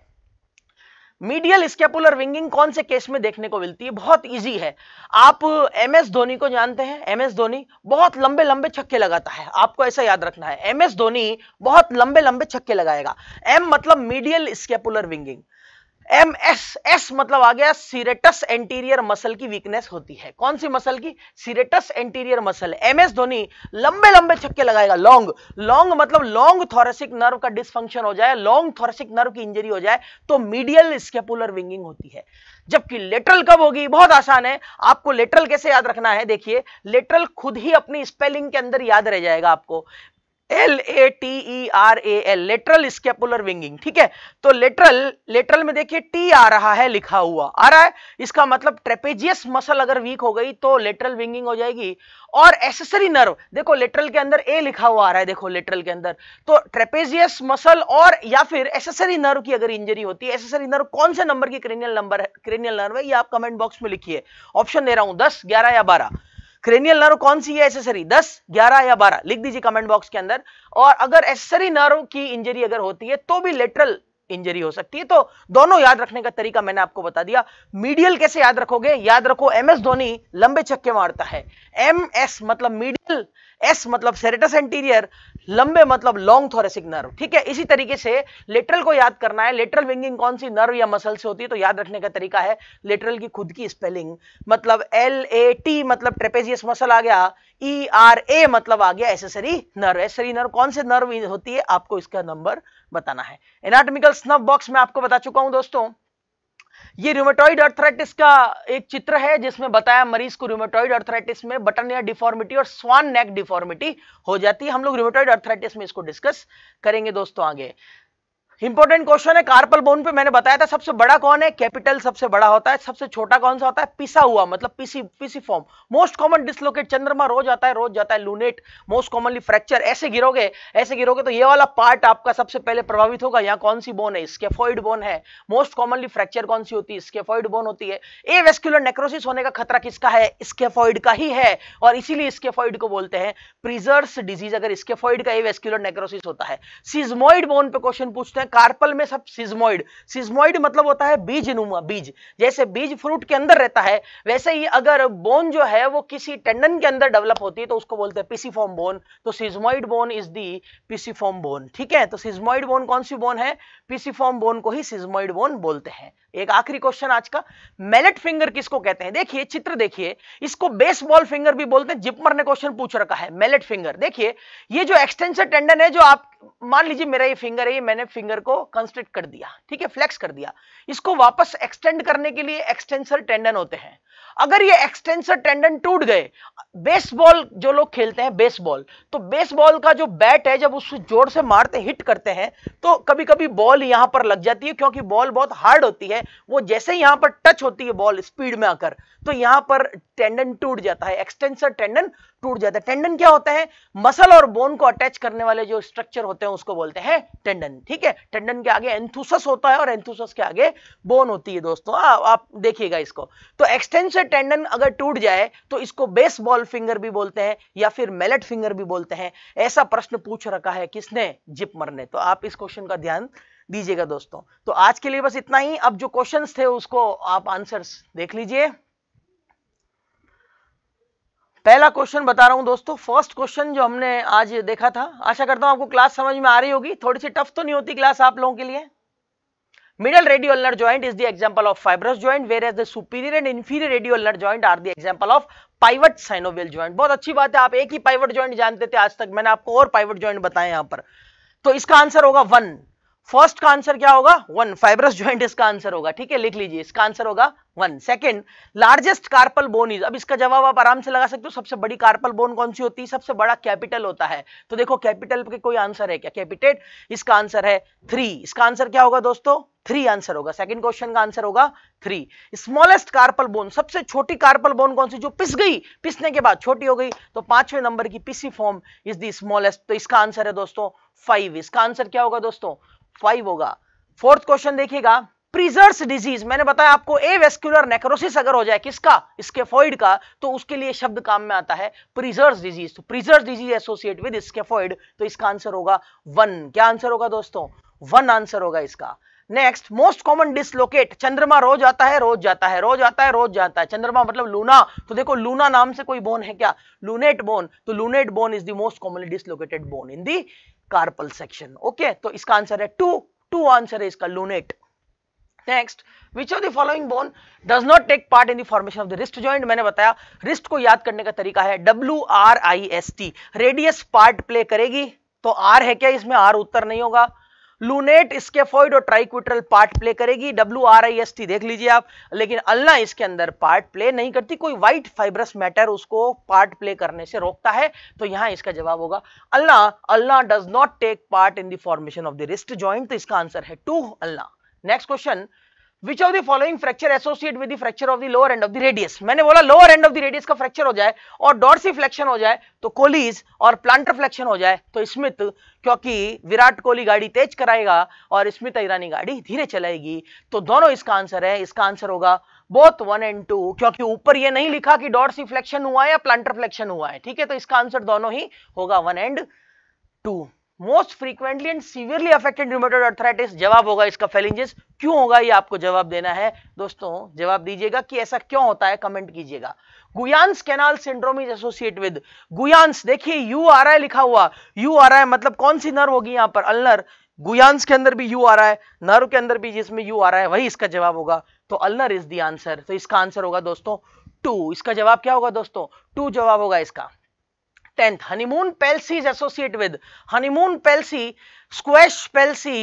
मीडियल स्केपुलर विंगिंग कौन से केस में देखने को मिलती है बहुत इजी है आप एम एस धोनी को जानते हैं एम एस धोनी बहुत लंबे लंबे छक्के लगाता है आपको ऐसा याद रखना है एम एस धोनी बहुत लंबे लंबे छक्के लगाएगा एम मतलब medial scapular winging M S S मतलब आ गया सीरेटस एंटीरियर मसल की वीकनेस होती है कौन सी मसल की serratus anterior muscle M S Dhoni लंबे लंबे छक्के लगाएगा लॉन्ग लॉन्ग मतलब लॉन्ग थोरेसिक नर्व का डिसफंक्शन हो जाए लॉन्ग थोरेसिक नर्व की इंजरी हो जाए तो मीडियल स्केपुलर विंगिंग होती है जबकि लेटरल कब होगी बहुत आसान है आपको लेटरल कैसे याद रखना है देखिए लेटरल खुद ही अपनी स्पेलिंग के अंदर याद रह जाएगा आपको L A T E R A L lateral scapular winging ठीक है तो लेटरल लेटरल में देखिए टी आ रहा है लिखा हुआ आ रहा है इसका मतलब ट्रेपेजियस मसल अगर वीक हो गई तो लेटरल विंगिंग हो जाएगी और एसेसरी नर्व देखो लेटरल के अंदर ए लिखा हुआ आ रहा है देखो लेटरल के अंदर तो ट्रेपेजियस मसल और या फिर एसेसरी नर्व की अगर इंजरी होती है एसेसरी नर्व कौन से नंबर की क्रेनियल नंबर क्रेनियल नर्व है ये आप कमेंट बॉक्स में लिखिए ऑप्शन दे रहा हूं दस ग्यारह या बारह क्रेनियल नर्व कौन सी है एसेसरी दस ग्यारह या बारह लिख दीजिए कमेंट बॉक्स के अंदर और अगर एसेसरी नर्व की इंजरी अगर होती है तो भी लेटरल इंजरी हो सकती है तो दोनों याद रखने का तरीका मैंने आपको बता दिया मीडियल कैसे याद रखोगे याद रखो एम एस धोनी लंबे छक्के मारता है एम एस मतलब मीडियल एस मतलब सेरेटस एंटीरियर लंबे मतलब लॉन्ग थोरेसिक नर्व ठीक है इसी तरीके से लेटरल को याद करना है लेटरल विंगिंग कौन सी नर्व या मसल से होती है तो याद रखने का तरीका है लेटरल की खुद की स्पेलिंग मतलब एल ए टी मतलब ट्रेपेजियस मसल आ गया ई आर ए मतलब आ गया एसेसरी नर्व एसेसरी नर्व कौन से नर्व होती है आपको इसका नंबर बताना है एनाटॉमिकल स्नफ बॉक्स में आपको बता चुका हूं दोस्तों ये रिमोटॉइड अर्थराइटिस का एक चित्र है जिसमें बताया मरीज को रिमोटॉइड अर्थराइटिस में बटन या डिफॉर्मिटी और स्वान नेक डिफॉर्मिटी हो जाती है हम लोग रिमोटॉइड अर्थराइटिस में इसको डिस्कस करेंगे दोस्तों आगे इंपॉर्टेंट क्वेश्चन है कार्पल बोन पे मैंने बताया था सबसे बड़ा कौन है कैपिटल सबसे बड़ा होता है सबसे छोटा कौन सा होता है पिसा हुआ मतलब पीसी pisiform most common dislocate चंद्रमा रोज आता है रोज जाता है लूनेट मोस्ट कॉमनली फ्रैक्चर ऐसे गिरोगे ऐसे गिरोगे तो ये वाला पार्ट आपका सबसे पहले प्रभावित होगा यहाँ कौन सी बोन है स्केफोइड बोन है मोस्ट कॉमनली फ्रैक्चर कौन सी होती है स्केफोइड बोन होती है ए वेस्क्यूलर नेक्रोसिस होने का खतरा किसका है स्केफोइड का ही है और इसीलिए स्केफोइड को बोलते हैं प्रिजर्स डिजीज अगर स्केफोइड का ए वेस्क्यूलर नेक्रोसिस होता है सीजमोइड बोन पे क्वेश्चन पूछते हैं कार्पल में सब सिज्मोइड सिज्मोइड मतलब होता है बीज नुमा बीज जैसे बीज फ्रूट के अंदर रहता है वैसे ही अगर बोन जो है वो किसी टेंडन के अंदर डेवलप होती है तो उसको बोलते हैं पिसीफॉर्म बोन तो sesamoid bone is the pisiform bone ठीक है तो सिज्मोइड बोन कौन सी बोन है पिसीफॉर्म बोन को ही सिज्मोइड बोन बोलते हैं एक आखिरी क्वेश्चन आज का मेलेट फिंगर किसको कहते हैं देखिए चित्र देखिए इसको बेसबॉल फिंगर भी बोलते हैं जिपमर ने क्वेश्चन पूछ रखा है मेलेट फिंगर देखिए ये जो एक्सटेंशन टेंडन है जो आप मान लीजिए मेरा ये फिंगर है ये मैंने फिंगर को कंस्ट्रिक्ट कर दिया ठीक है फ्लेक्स कर दिया इसको वापस एक्सटेंड करने के लिए एक्सटेंसर टेंडन होते हैं अगर ये एक्सटेंसर टेंडन टूट गए बेसबॉल जो लोग खेलते हैं बेसबॉल तो बेसबॉल का जो बैट है जब उसको जोर से मारते हिट करते हैं तो कभी कभी बॉल यहां पर लग जाती है क्योंकि बॉल बहुत हार्ड होती है वो जैसे यहां पर टच होती है बॉल स्पीड में आकर तो यहां पर टेंडन टूट जाता है एक्सटेंसर टेंडन टूट जाता है टेंडन क्या होता है मसल और बोन को अटैच करने वाले जो स्ट्रक्चर होते हैं उसको बोलते हैं टेंडन ठीक है टेंडन के आगे एंथुसस होता है और एंथुसस के आगे बोन होती है दोस्तों आ, आप देखिएगा इसको तो एक्सटेंसर टेंडन अगर टूट जाए तो इसको बेसबॉल फिंगर भी बोलते हैं या फिर मेलेट फिंगर भी बोलते हैं ऐसा प्रश्न पूछ रखा है किसने जिपमर ने तो आप इस क्वेश्चन का ध्यान दीजिएगा दोस्तों तो आज के लिए बस इतना ही अब जो क्वेश्चंस थे उसको आप आंसर्स देख लीजिए पहला क्वेश्चन बता रहा हूं दोस्तों फर्स्ट क्वेश्चन जो हमने आज देखा था आशा करता हूं आपको क्लास समझ में आ रही होगी थोड़ी सी टफ तो नहीं होती क्लास आप लोगों के लिए middle radioulnar joint is the example of fibrous joint whereas the superior and inferior radioulnar joint are the example of pivot synovial joint बहुत अच्छी बात है आप एक ही पाइवट ज्वाइंट जानते थे आज तक मैंने आपको और पाइवट ज्वाइंट बताया यहाँ पर तो इसका आंसर होगा वन फर्स्ट का आंसर क्या होगा वन फाइब्रस ज्वाइंट इसका आंसर होगा ठीक है लिख लीजिए इसका आंसर होगा one second largest carpal bone is अब इसका जवाब आप आराम से लगा सकते हो सबसे बड़ी कार्पल बोन कौन सी होती है सबसे बड़ा कैपिटल होता है तो देखो कैपिटल के कोई आंसर है क्या कैपिटेट इसका आंसर है थ्री इसका आंसर क्या होगा दोस्तों थ्री आंसर होगा सेकंड क्वेश्चन का आंसर होगा थ्री स्मॉलेस्ट कार्पल बोन सबसे छोटी कार्पल बोन कौन सी जो पिस गई पिसने के बाद छोटी हो गई तो पांचवें नंबर की पिसी फॉर्म इज द स्मॉलेस्ट तो इसका आंसर है दोस्तों फाइव इसका आंसर क्या होगा दोस्तों फाइव होगा फोर्थ क्वेश्चन देखिएगा प्रिजर्स डिजीज मैंने बताया आपको ए वेस्कुलर नेक्रोसिस अगर हो जाए किसका स्केफोइड का तो उसके लिए शब्द काम में आता है प्रिजर्स डिजीज तो Preiser's disease associate with scaphoid तो इसका आंसर होगा वन क्या आंसर होगा दोस्तों वन आंसर होगा इसका नेक्स्ट मोस्ट कॉमन डिसलोकेट चंद्रमा रोज आता है रोज जाता है रोज आता है रोज जाता है चंद्रमा मतलब लूना तो देखो लूना नाम से कोई बोन है क्या लूनेट बोन तो lunate bone is the most commonly dislocated bone in the carpal section okay तो इसका आंसर है टू टू आंसर है इसका lunate next which of the following bone does not take part in the formation of the wrist joint मैंने बताया रिस्ट को याद करने का तरीका है W R I S T radius part play करेगी तो आर है क्या इसमें आर उत्तर नहीं होगा लूनेट स्केफोइड और ट्राइक्विटरल पार्ट प्ले करेगी W R I S T देख लीजिए आप लेकिन अल्ला इसके अंदर पार्ट प्ले नहीं करती कोई व्हाइट फाइब्रस मैटर उसको पार्ट प्ले करने से रोकता है तो यहां इसका जवाब होगा ulna ulna does not take part in the formation of the wrist joint तो इसका आंसर है two ulna next question which of the following fracture associate with the fracture of the lower end of the radius मैंने बोला lower end of the radius का फ्रैक्चर हो जाए और डॉर्सी फ्लेक्शन हो जाए तो कोहलीज और प्लांटर फ्लेक्शन हो जाए तो स्मिथ क्योंकि विराट कोहली गाड़ी तेज कराएगा और स्मिथ ईरानी गाड़ी धीरे चलाएगी तो दोनों इसका आंसर है इसका आंसर होगा बोथ वन एंड टू क्योंकि ऊपर ये नहीं लिखा कि डॉर्सी फ्लेक्शन हुआ है या प्लांटर फ्लेक्शन हुआ है ठीक है तो इसका आंसर दोनों ही होगा one and two most frequently and severely affected rheumatoid arthritis जवाब होगा इसका फेलिंजेस क्यों होगा ये आपको जवाब देना है दोस्तों जवाब दीजिएगा कि ऐसा क्यों होता है कमेंट कीजिएगा Guyon's canal syndrome is associate with Guyon's देखिए यू आ रहा है लिखा हुआ यू आ रहा है मतलब कौन सी नर्व होगी यहां पर अल्नर गुयांस के अंदर भी यू आ रहा है नर्व के अंदर भी जिसमें यू आ रहा है वही इसका जवाब होगा तो अल्नर इज द आंसर तो इसका आंसर होगा दोस्तों टू इसका जवाब क्या होगा दोस्तों टू जवाब होगा इसका tenth honeymoon palsy is associate with honeymoon palsy squash palsy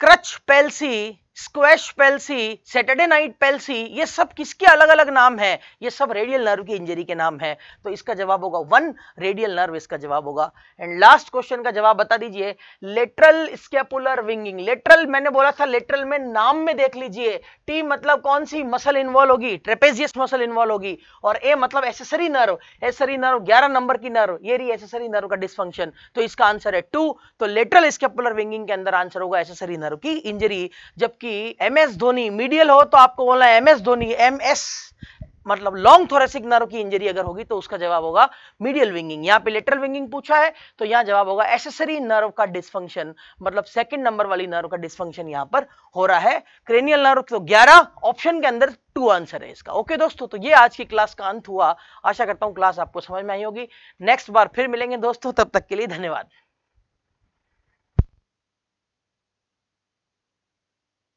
crutch palsy squash palsy Saturday night palsy ये सब किसके अलग अलग नाम है ये सब रेडियल नर्व की इंजरी के नाम है तो इसका जवाब होगा वन रेडियल नर्व इसका जवाब होगा एंड लास्ट क्वेश्चन का जवाब बता दीजिए लेटरल स्केपुलर विंगिंग लेटरल मैंने बोला था लेटरल में नाम में देख लीजिए टी मतलब कौन सी मसल इन्वॉल्व होगी ट्रेपेजियस मसल इन्वॉल्व होगी और ए मतलब एसेसरी नर्व एसेसरी नर्व ग्यारह नंबर की नर्व ये रही एसेसरी नर्व का डिसफंक्शन तो इसका आंसर है टू तो लेटरल स्केपुलर विंगिंग के अंदर आंसर होगा एसेसरी नर्व की इंजरी जबकि कि एम एस धोनी मीडियल हो तो आपको बोलना M S Dhoni M S मतलब लॉन्ग थोरेसिक नर्व की इंजरी अगर होगी तो उसका जवाब होगा मीडियल विंगिंग यहाँ पे लेटरल विंगिंग पूछा है तो यहाँ जवाब होगा एसेसरी नर्व का डिसफंक्शन मतलब सेकंड नंबर वाली नर्व का डिसफंक्शन यहाँ पर हो रहा है क्रेनियल नर्व तो 11 ऑप्शन के अंदर टू आंसर है इसका ओके दोस्तों तो ये आज की क्लास का अंत हुआ आशा करता हूँ क्लास आपको समझ में आई होगी नेक्स्ट बार फिर मिलेंगे दोस्तों तब तक के लिए धन्यवाद